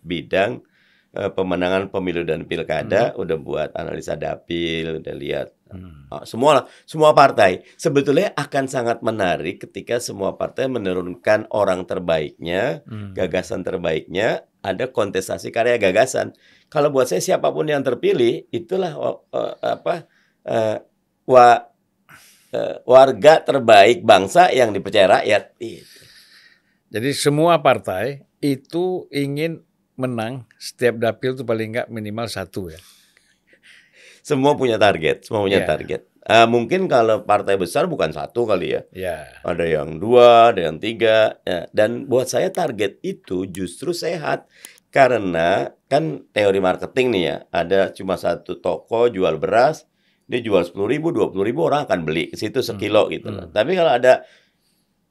S1: bidang eh, pemenangan pemilu dan pilkada hmm. udah buat analisa dapil, udah lihat hmm. Oh, semua semua partai sebetulnya akan sangat menarik ketika semua partai menurunkan orang terbaiknya, hmm. gagasan terbaiknya, ada kontestasi karya gagasan. Kalau buat saya siapapun yang terpilih itulah uh, apa uh, wa
S2: uh, warga terbaik bangsa yang dipercaya rakyat. Itu. Iya. Jadi semua partai itu ingin menang setiap dapil itu paling nggak minimal satu ya
S1: semua punya target, semua punya yeah. target. Uh, mungkin kalau partai besar bukan satu kali ya. Yeah. Ada yang dua, ada yang tiga. Ya. Dan buat saya target itu justru sehat karena kan teori marketing nih ya. Ada cuma satu toko jual beras, dia jual sepuluh ribu, dua puluh ribu orang akan beli ke situ sekilo hmm. gitu. Hmm. Tapi kalau ada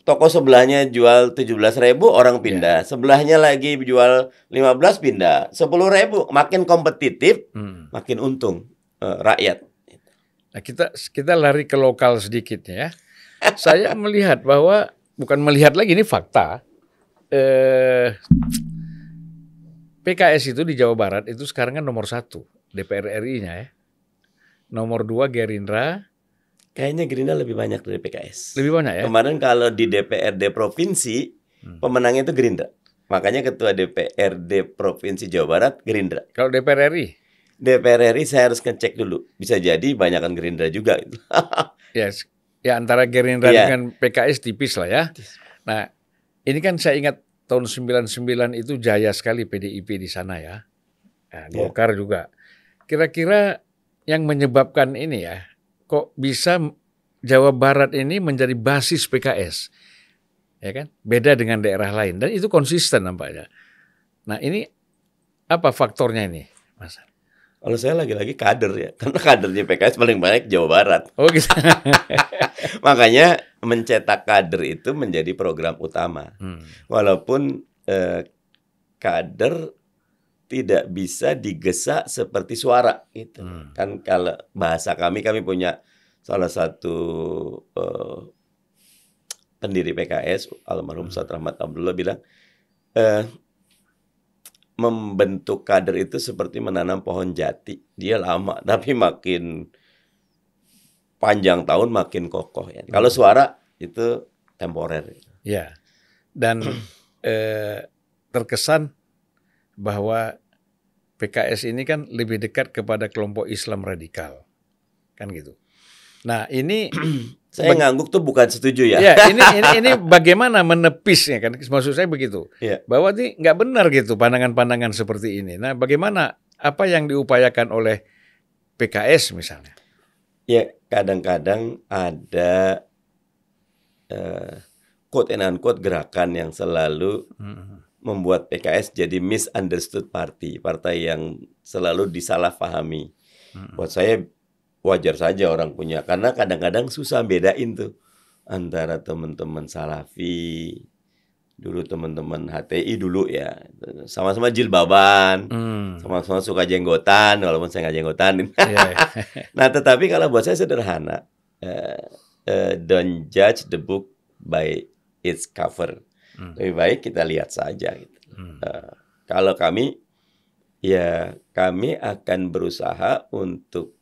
S1: toko sebelahnya jual tujuh belas ribu orang iya. pindah, yeah. sebelahnya lagi jual lima belas pindah, sepuluh ribu makin kompetitif,
S2: hmm. makin untung. Eh, rakyat. Nah, kita kita lari ke lokal sedikit ya. Saya melihat bahwa bukan melihat lagi ini fakta. Eh, PKS itu di Jawa Barat itu sekarang kan nomor satu DPR RI-nya ya. Nomor dua Gerindra. Kayaknya Gerindra lebih banyak dari PKS. Lebih banyak ya.
S1: Kemarin kalau di DPRD provinsi hmm. pemenangnya itu Gerindra. Makanya ketua DPRD provinsi Jawa Barat Gerindra. Kalau DPR RI? DPR RI saya harus ngecek dulu. Bisa jadi banyakkan Gerindra juga.
S2: yes. Ya antara Gerindra yeah. dengan PKS tipis lah ya. Nah, ini kan saya ingat tahun 99 itu jaya sekali PDIP di sana ya. Nah, iya. Golkar yeah. juga. Kira-kira yang menyebabkan ini ya, kok bisa Jawa Barat ini menjadi basis PKS? Ya kan? Beda dengan daerah lain dan itu konsisten nampaknya. Nah, ini apa faktornya ini, Mas?
S1: Kalau saya lagi-lagi kader ya, karena kadernya PKS paling banyak Jawa Barat. Oh gitu. Makanya mencetak kader itu menjadi program utama. Hmm. Walaupun eh, kader tidak bisa digesa seperti suara itu. Hmm. Kan kalau bahasa kami kami punya salah satu eh, pendiri PKS almarhum hmm. Ustaz Rahmat Abdullah bilang eh membentuk kader itu seperti menanam pohon jati. Dia lama tapi makin panjang tahun makin kokoh ya. Kalau hmm. suara itu temporer.
S2: Ya. Dan eh, terkesan bahwa PKS ini kan lebih dekat kepada kelompok Islam radikal. Kan gitu. Nah, ini Saya Bag ngangguk tuh bukan setuju ya. Ya, ini ini, ini bagaimana menepisnya kan maksud saya begitu. Ya. Bahwa ini nggak benar gitu pandangan-pandangan seperti ini. Nah, bagaimana apa yang diupayakan oleh PKS misalnya? Ya, kadang-kadang ada
S1: uh, quote and unquote gerakan yang selalu hmm. membuat PKS jadi misunderstood party, partai yang selalu disalahpahami. Hmm. Buat saya wajar saja orang punya karena kadang-kadang susah bedain tuh antara teman-teman salafi dulu teman-teman HTI dulu ya sama-sama jilbaban sama hmm. sama-sama suka jenggotan walaupun saya nggak jenggotan yeah. Iya. nah tetapi kalau buat saya sederhana uh, uh, don't judge the book by its cover hmm. lebih baik kita lihat saja gitu. hmm. uh, kalau kami ya kami akan berusaha untuk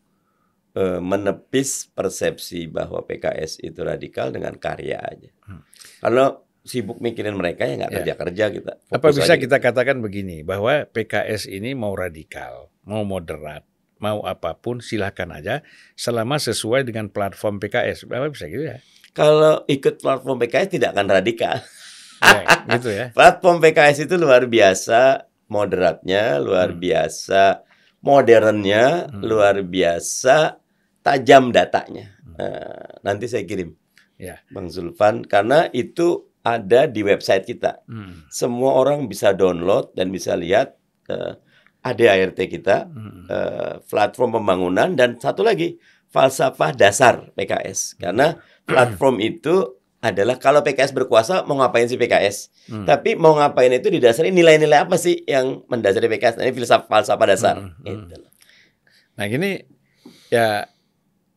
S1: Eh, menepis persepsi bahwa PKS
S2: itu radikal dengan karya aja. Hmm. Kalau sibuk mikirin mereka ya nggak ya. kerja kerja ya. kita. Apa bisa aja. kita katakan begini bahwa PKS ini mau radikal, mau moderat, mau apapun silahkan aja selama sesuai dengan platform PKS. Apa bisa gitu ya?
S1: Kalau ikut platform PKS tidak akan radikal. Ya, gitu ya. platform PKS itu luar biasa moderatnya, luar hmm. biasa modernnya, hmm. luar biasa tajam datanya. Uh, nanti saya kirim, yeah. Bang Zulfan, karena itu ada di website kita. Hmm. Semua orang bisa download dan bisa lihat uh, eh, ART kita, hmm. uh, platform pembangunan dan satu lagi falsafah dasar PKS. Hmm. Karena platform itu adalah kalau PKS berkuasa mau ngapain sih PKS? Hmm. Tapi mau ngapain itu didasari nilai-nilai apa sih yang mendasari PKS? Nah, ini filsafat falsafah dasar. Hmm.
S2: Hmm. hmm. Gitu nah, gini ya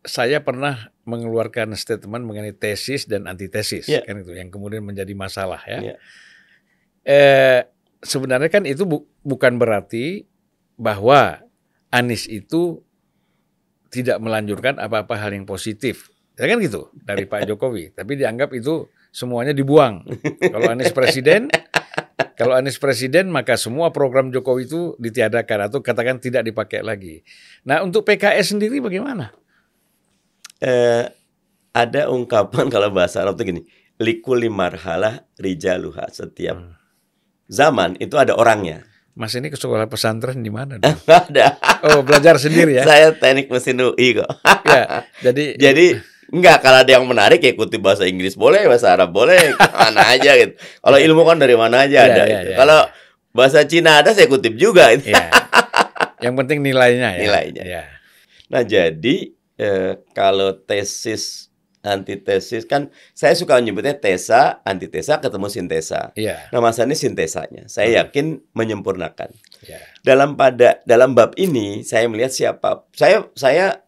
S2: saya pernah mengeluarkan statement mengenai tesis dan antitesis yeah. kan itu yang kemudian menjadi masalah ya. Yeah. Eh, sebenarnya kan itu bu bukan berarti bahwa Anies itu tidak melanjutkan apa-apa hal yang positif. Ya kan gitu dari Pak Jokowi, tapi dianggap itu semuanya dibuang. Kalau Anies presiden, kalau Anies presiden maka semua program Jokowi itu ditiadakan atau katakan tidak dipakai lagi. Nah, untuk PKS sendiri bagaimana? eh, ada
S1: ungkapan kalau bahasa Arab tuh gini, likuli marhalah rijaluha setiap hmm. zaman itu ada orangnya.
S2: Mas ini ke sekolah pesantren di mana?
S1: ada. Oh belajar sendiri ya? Saya teknik mesin UI kok. ya, jadi jadi Enggak, kalau ada yang menarik ya ikuti bahasa Inggris boleh, bahasa Arab boleh, mana aja gitu. Kalau ya. ilmu kan dari mana aja ya, ada. Ya, itu. Ya. Kalau ya. bahasa Cina ada saya kutip juga. Gitu. Ya. Yang penting nilainya ya. Nilainya. Ya. Nah, jadi eh, kalau tesis antitesis kan saya suka menyebutnya tesa, antitesa ketemu sintesa. Yeah. Nah, masa ini sintesanya. Saya hmm. yakin menyempurnakan. Yeah. Dalam pada dalam bab ini saya melihat siapa saya saya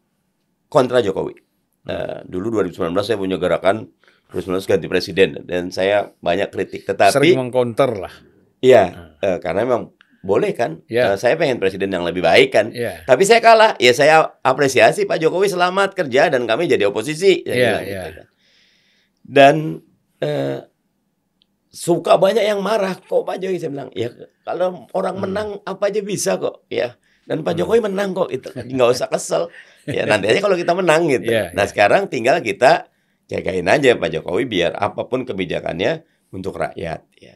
S1: kontra Jokowi. Hmm. Uh, dulu 2019 saya punya gerakan terus 2019 ganti presiden dan saya banyak kritik tetapi sering
S2: mengcounter lah.
S1: Iya, hmm. uh, karena memang boleh kan? Yeah. Iya. saya pengen presiden yang lebih baik kan. Yeah. Tapi saya kalah. Ya saya apresiasi Pak Jokowi selamat kerja dan kami jadi oposisi. yeah, yeah. Iya. Gitu kan. Dan uh, suka banyak yang marah kok Pak Jokowi. Saya bilang ya kalau orang hmm. menang apa aja bisa kok. Ya dan Pak hmm. Jokowi menang kok. Itu nggak usah kesel. Ya nanti aja kalau kita menang gitu. Yeah, nah yeah. sekarang tinggal kita jagain aja Pak Jokowi biar apapun kebijakannya untuk rakyat. Ya.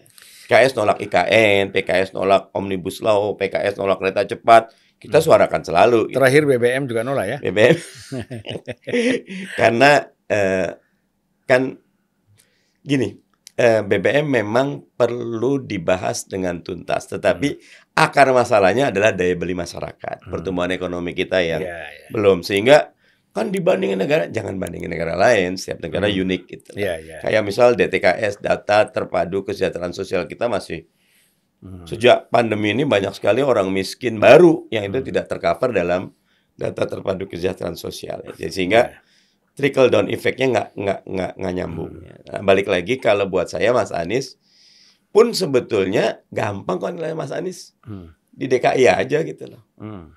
S1: PKS nolak IKN, PKS nolak Omnibus Law, PKS nolak kereta cepat. Kita hmm. suarakan selalu. Terakhir BBM juga nolak ya? BBM. Karena eh, kan gini, eh, BBM memang perlu dibahas dengan tuntas. Tetapi hmm. akar masalahnya adalah daya beli masyarakat, hmm. pertumbuhan ekonomi kita yang yeah, yeah. belum. Sehingga Kan dibandingin negara, jangan bandingin negara lain. Setiap negara hmm. unik gitu. Yeah, yeah. Kayak misal DTKS, data terpadu kesejahteraan sosial kita masih hmm. sejak pandemi ini banyak sekali orang miskin baru yang itu hmm. tidak tercover dalam data terpadu kesejahteraan sosial. Jadi ya, sehingga yeah trickle down efeknya nggak nggak nggak nggak nyambung. Hmm. Nah, balik lagi kalau buat saya Mas Anies pun sebetulnya gampang kok nilai Mas Anies hmm. di DKI aja gitu loh. Hmm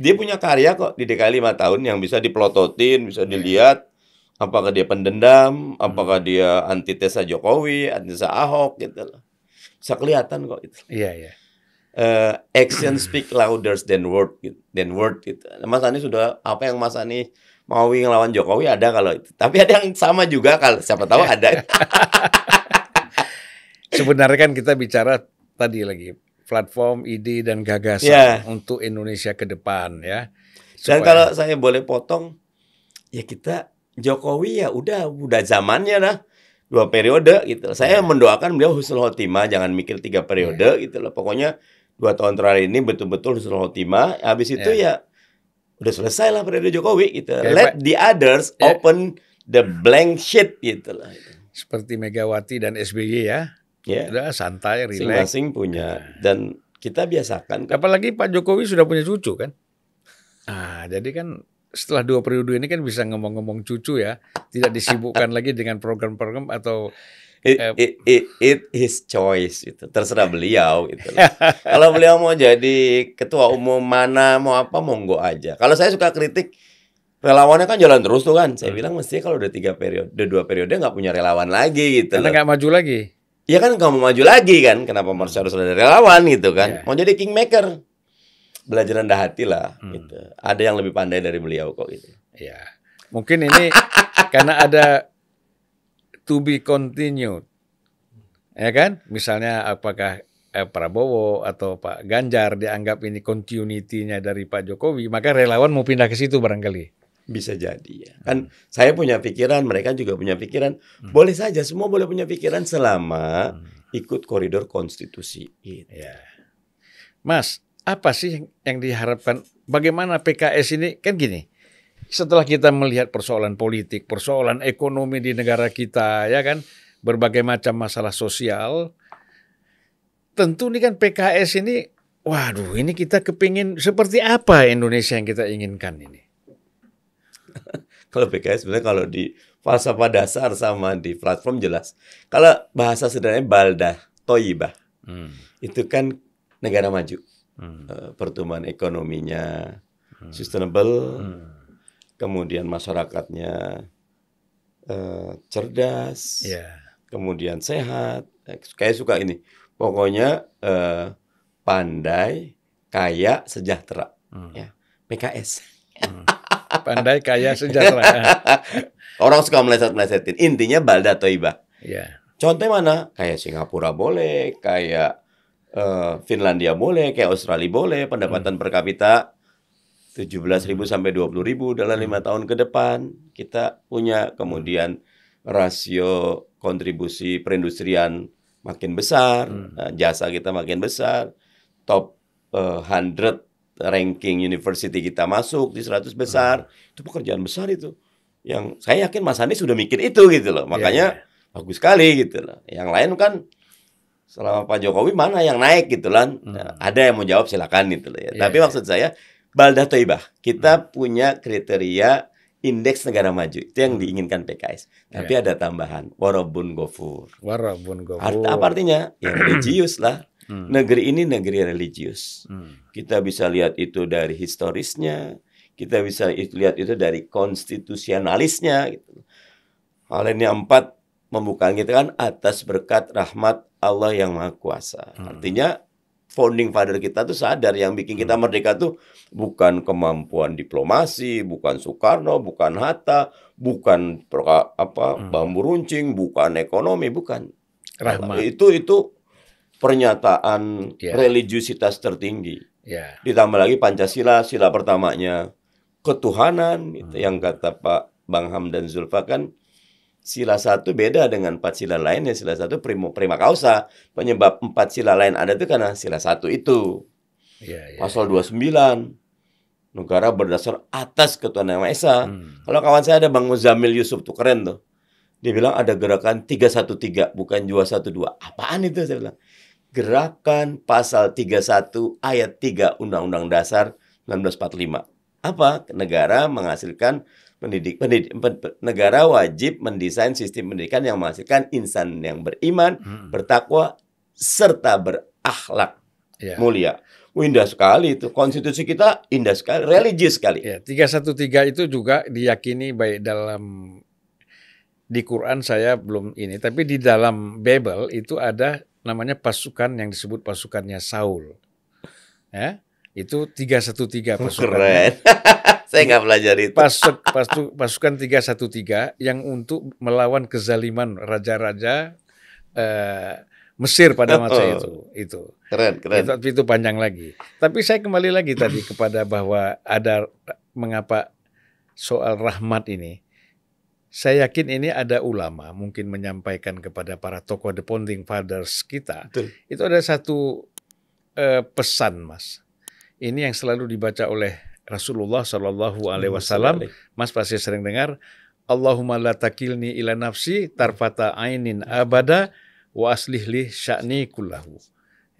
S1: dia punya karya kok di DKI lima tahun yang bisa dipelototin, bisa iya. dilihat apakah dia pendendam, hmm. apakah dia antitesa Jokowi, antitesa Ahok gitu loh. Bisa kelihatan kok itu. Iya, iya. Uh, action speak louder than word gitu, than word gitu. Mas Ani sudah apa yang Mas Ani mau ngelawan Jokowi ada kalau itu. Tapi ada
S2: yang sama juga kalau siapa tahu iya. ada. Sebenarnya kan kita bicara tadi lagi platform ide dan gagasan yeah. untuk Indonesia ke depan ya. Supaya... Dan kalau
S1: saya boleh potong,
S2: ya kita Jokowi
S1: ya udah udah zamannya dah dua periode gitu. Saya yeah. mendoakan beliau husnul khotimah, jangan mikir tiga periode yeah. gitu loh. Pokoknya dua tahun terakhir ini betul-betul husnul khotimah. Habis itu yeah. ya udah selesai lah periode Jokowi gitu. Okay, ya, Let the others yeah. open the
S2: blank sheet gitu lah. Seperti Megawati dan SBY ya. Ya. Udah santai, Masing-masing punya iya. dan kita biasakan. Apalagi Pak Jokowi sudah punya cucu kan? Ah, jadi kan setelah dua periode ini kan bisa ngomong-ngomong cucu ya, tidak disibukkan lagi dengan program-program atau eh, it, eh, it, it, it his choice
S1: itu terserah beliau itu. Kalau beliau mau jadi ketua umum mana mau apa monggo aja. Kalau saya suka kritik relawannya kan jalan terus tuh kan. Saya hmm. bilang mestinya kalau udah tiga periode, udah dua periode nggak punya relawan lagi gitu. Karena nggak maju lagi ya kan kamu maju lagi kan kenapa harus harus ada relawan gitu kan yeah. mau jadi kingmaker belajar rendah hati lah
S2: hmm. gitu ada yang lebih pandai dari beliau kok gitu ya yeah. mungkin ini karena ada to be continued ya kan misalnya apakah eh, Prabowo atau Pak Ganjar dianggap ini continuity-nya dari Pak Jokowi maka relawan mau pindah ke situ barangkali bisa jadi ya. Kan hmm. saya punya pikiran,
S1: mereka juga punya pikiran. Hmm. Boleh saja semua boleh punya pikiran selama hmm. ikut koridor
S2: konstitusi itu. Ya. Iya. Mas, apa sih yang diharapkan? Bagaimana PKS ini kan gini. Setelah kita melihat persoalan politik, persoalan ekonomi di negara kita ya kan, berbagai macam masalah sosial, tentu ini kan PKS ini waduh ini kita kepingin seperti apa Indonesia yang kita inginkan ini?
S1: kalau PKS sebenarnya kalau di falsafah dasar sama di platform jelas. Kalau bahasa sederhananya Balda toyibah. Hmm. Itu kan negara maju. Hmm. Eh, pertumbuhan ekonominya hmm. sustainable. Hmm. Kemudian masyarakatnya uh, cerdas. Yeah. Kemudian sehat. Eh, kayak suka ini. Pokoknya uh, pandai, kaya, sejahtera. Hmm. Ya. PKS. Hmm. Pandai, kaya, sejahtera. Orang suka meleset-melesetin. Intinya balda iba. Yeah. Contoh mana? Kayak Singapura boleh, kayak uh, Finlandia boleh, kayak Australia boleh, pendapatan hmm. per kapita ribu sampai dua puluh ribu dalam lima hmm. tahun ke depan kita punya kemudian rasio kontribusi perindustrian makin besar, hmm. Nah, jasa kita makin besar, top uh, eh, 100 ranking university kita masuk di 100 besar hmm. itu pekerjaan besar itu yang saya yakin Mas Anies sudah mikir itu gitu loh iya, makanya yeah, bagus sekali gitu loh yang lain kan selama Pak Jokowi mana yang naik gitu kan hmm. nah, ada yang mau jawab silakan gitu loh ya yeah, tapi iya. maksud saya balda Toibah kita hmm. punya kriteria indeks negara maju itu yang hmm. diinginkan PKS tapi yeah. ada tambahan warabun gofur
S2: warabun gofur Art, apa artinya yang
S1: religius lah Hmm. Negeri ini negeri religius. Hmm. Kita bisa lihat itu dari historisnya, kita bisa lihat itu dari konstitusionalisnya. Gitu. Hal ini empat membuka kita kan atas berkat rahmat Allah yang maha kuasa. Hmm. Artinya founding father kita tuh sadar yang bikin kita hmm. merdeka tuh bukan kemampuan diplomasi, bukan Soekarno, bukan Hatta, bukan apa hmm. bambu runcing, bukan ekonomi, bukan. Rahmat. Itu itu pernyataan yeah. religiusitas tertinggi. Yeah. Ditambah lagi Pancasila sila pertamanya ketuhanan hmm. itu yang kata Pak Bang Hamdan Zulfa kan sila satu beda dengan empat sila lainnya sila satu primo prima causa penyebab empat sila lain ada itu karena sila satu itu yeah, yeah, pasal 29 ya. negara berdasar atas ketuhanan yang esa hmm. kalau kawan saya ada bang Muzamil Yusuf tuh keren tuh dia bilang ada gerakan tiga satu tiga bukan dua satu dua apaan itu saya bilang gerakan pasal 31 ayat 3 Undang-Undang Dasar 1945. Apa? Negara menghasilkan pendidik, pendidik negara wajib mendesain sistem pendidikan yang menghasilkan insan yang beriman, hmm. bertakwa serta berakhlak yeah. mulia. Indah sekali itu konstitusi kita indah sekali, religius
S2: sekali. Ya, 313 itu juga diyakini baik dalam di Quran saya belum ini, tapi di dalam Bible itu ada namanya pasukan yang disebut pasukannya Saul. Ya, itu 313 hmm, pasukan. Keren. Saya nggak belajar itu. Pasuk, pasuk, pasukan 313 yang untuk melawan kezaliman raja-raja eh, Mesir pada masa oh. itu. Itu. Keren, keren. Itu, itu panjang lagi. Tapi saya kembali lagi tadi kepada bahwa ada mengapa soal rahmat ini saya yakin ini ada ulama mungkin menyampaikan kepada para tokoh The Founding Fathers kita. Betul. Itu ada satu uh, pesan, Mas. Ini yang selalu dibaca oleh Rasulullah Shallallahu Alaihi Wasallam. Mas pasti sering dengar. Allahumma la takilni ila nafsi tarfata ainin abada wa aslihli sya'ni kullahu.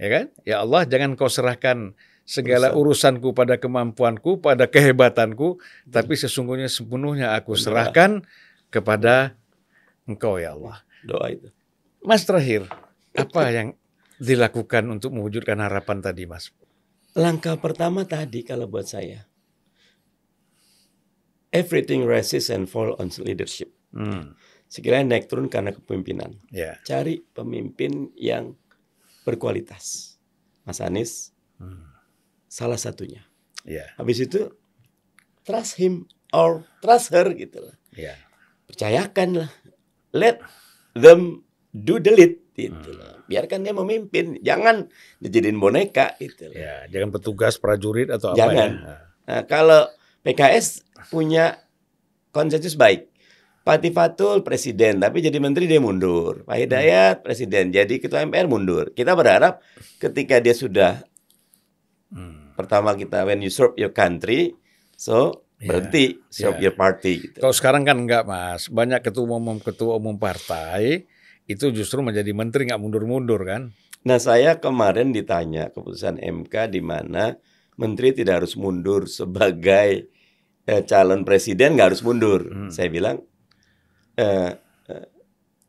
S2: Ya kan? Ya Allah jangan kau serahkan segala urusanku pada kemampuanku, pada kehebatanku, tapi sesungguhnya sepenuhnya aku serahkan kepada Engkau ya Allah. Doa itu. Mas terakhir, apa yang dilakukan untuk mewujudkan harapan tadi Mas?
S1: Langkah pertama tadi kalau buat saya,
S2: everything rises and fall on leadership.
S1: Hmm. Sekiranya naik turun karena kepemimpinan. Yeah. Cari pemimpin yang berkualitas. Mas Anies, hmm. salah satunya. Yeah. Habis itu, trust him or trust her gitu lah. Yeah percayakan lah let them do the lead gitu loh. Hmm. Biarkan dia memimpin, jangan dijadiin boneka gitu loh. Ya, jangan petugas prajurit atau jangan. apa ya. Nah, kalau PKS punya konsensus baik. Pati Fatul presiden, tapi jadi menteri dia mundur. Pak Hidayat hmm. presiden, jadi ketua MPR mundur. Kita berharap ketika dia sudah hmm. pertama kita when you serve your country, so Iya, berhenti ya. siap ya. party. Gitu.
S2: Kalau sekarang kan enggak mas, banyak ketua umum ketua umum partai itu justru menjadi menteri nggak mundur-mundur kan?
S1: Nah saya kemarin ditanya keputusan MK di mana menteri tidak harus mundur sebagai eh, calon presiden nggak harus mundur. Hmm. Saya bilang eh, eh,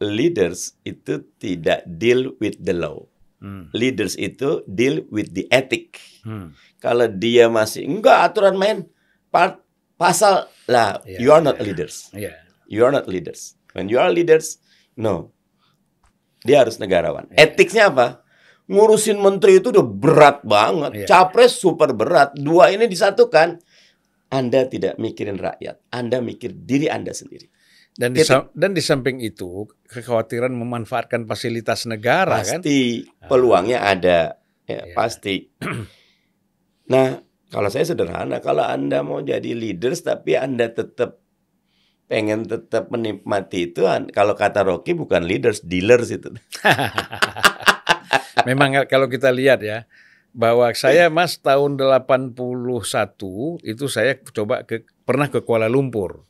S1: leaders itu tidak deal with the law. Hmm. Leaders itu deal with the ethic. Hmm. Kalau dia masih enggak aturan main part pasal lah yeah, you are not yeah. leaders yeah. you are not leaders when you are leaders no dia harus negarawan yeah. etiknya apa ngurusin menteri itu udah berat banget yeah. capres super berat dua ini disatukan anda tidak mikirin rakyat anda mikir diri anda sendiri
S2: dan di, dan di samping itu kekhawatiran memanfaatkan fasilitas negara kan? pasti kan
S1: peluangnya ada ya, yeah. pasti nah kalau saya sederhana, kalau Anda mau jadi leaders tapi Anda tetap pengen tetap menikmati
S2: itu kalau kata Rocky bukan leaders, dealers itu. Memang kalau kita lihat ya bahwa saya Mas tahun 81 itu saya coba ke pernah ke Kuala Lumpur.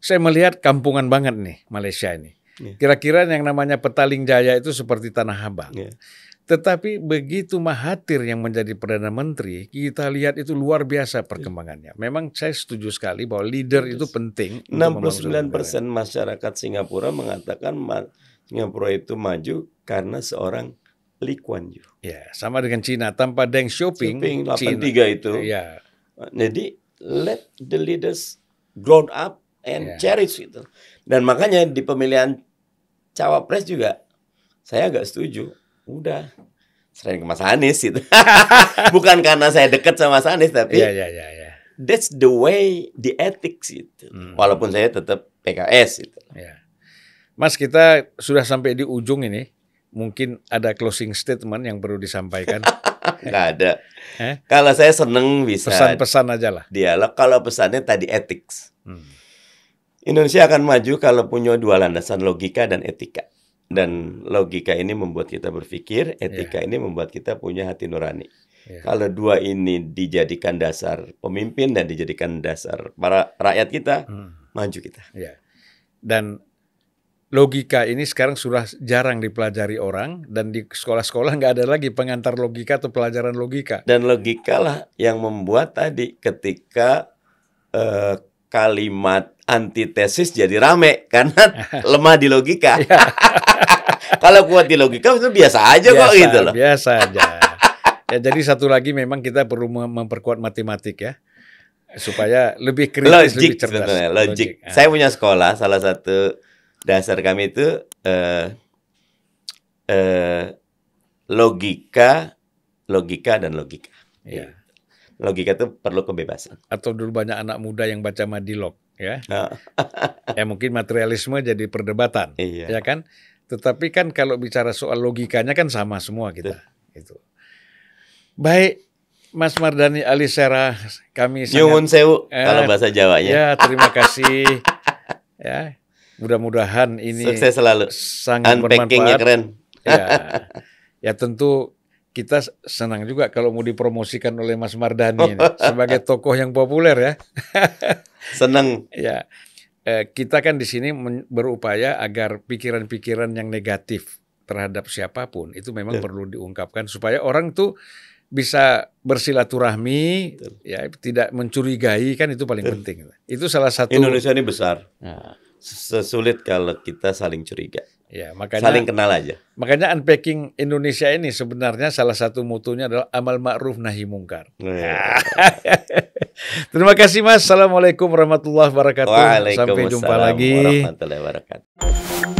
S2: Saya melihat kampungan banget nih Malaysia ini. Iya. Kira-kira yang namanya Petaling Jaya itu seperti Tanah Abang. Yeah. Tetapi begitu Mahathir yang menjadi Perdana Menteri, kita lihat itu luar biasa iya. perkembangannya. Memang saya setuju sekali bahwa leader itu penting. 69 persen masyarakat
S1: Singapura mengatakan Singapura itu maju karena seorang Lee
S2: Kuan Yew. Ya, sama dengan Cina. Tanpa Deng Xiaoping, Xiaoping 83 Cina. itu. Ya. Eh, jadi
S1: let the leaders grow up and ya. cherish itu. Dan makanya di pemilihan cawapres juga saya agak setuju udah sering ke Mas Anies itu bukan karena saya dekat sama Mas Anies tapi yeah, yeah, yeah, yeah. that's the way the ethics itu hmm. walaupun saya tetap PKS itu yeah.
S2: Mas kita sudah sampai di ujung ini mungkin ada closing statement yang perlu disampaikan nggak ada eh? kalau saya seneng bisa pesan-pesan aja
S1: lah dialog kalau pesannya tadi ethics hmm. Indonesia akan maju kalau punya dua landasan logika dan etika dan logika ini membuat kita berpikir, etika yeah. ini membuat kita punya hati nurani. Yeah. Kalau dua ini dijadikan dasar pemimpin
S2: dan dijadikan dasar para rakyat kita, hmm. maju kita. Yeah. Dan logika ini sekarang sudah jarang dipelajari orang dan di sekolah-sekolah nggak ada lagi pengantar logika atau pelajaran logika. Dan logikalah yang membuat tadi
S1: ketika uh, kalimat antitesis jadi rame karena
S2: lemah di logika. Iya.
S1: Kalau kuat di logika itu biasa aja biasa, kok gitu loh.
S2: Biasa aja. ya jadi satu lagi memang kita perlu memperkuat matematik ya supaya lebih kritis, logik, lebih cerdas. logik. logik. Ah.
S1: Saya punya sekolah salah satu dasar kami itu uh, logika, logika dan logika. Ya logika itu perlu kebebasan.
S2: Atau dulu banyak anak muda yang baca Madilog ya. ya mungkin materialisme jadi perdebatan, iya. ya kan? Tetapi kan kalau bicara soal logikanya kan sama semua kita. Itu. Baik, Mas Mardani Ali Sera, kami Nyuwun sewu eh, kalau bahasa Jawanya. Ya, terima kasih. ya. Mudah-mudahan ini sukses selalu. Sangat unpacking bermanfaat. keren. ya. Ya tentu kita senang juga kalau mau dipromosikan oleh Mas Mardani ini, sebagai tokoh yang populer ya. senang. ya. Eh, kita kan di sini berupaya agar pikiran-pikiran yang negatif terhadap siapapun itu memang ya. perlu diungkapkan supaya orang tuh bisa bersilaturahmi Betul. ya tidak mencurigai kan itu paling penting itu salah satu Indonesia
S1: ini besar nah. sesulit kalau kita saling curiga Ya, makanya saling kenal aja.
S2: Makanya unpacking Indonesia ini sebenarnya salah satu mutunya adalah amal ma'ruf nahi mungkar. Ya. Terima kasih Mas. Assalamualaikum warahmatullahi wabarakatuh. Sampai jumpa lagi. Warahmatullahi
S1: wabarakatuh.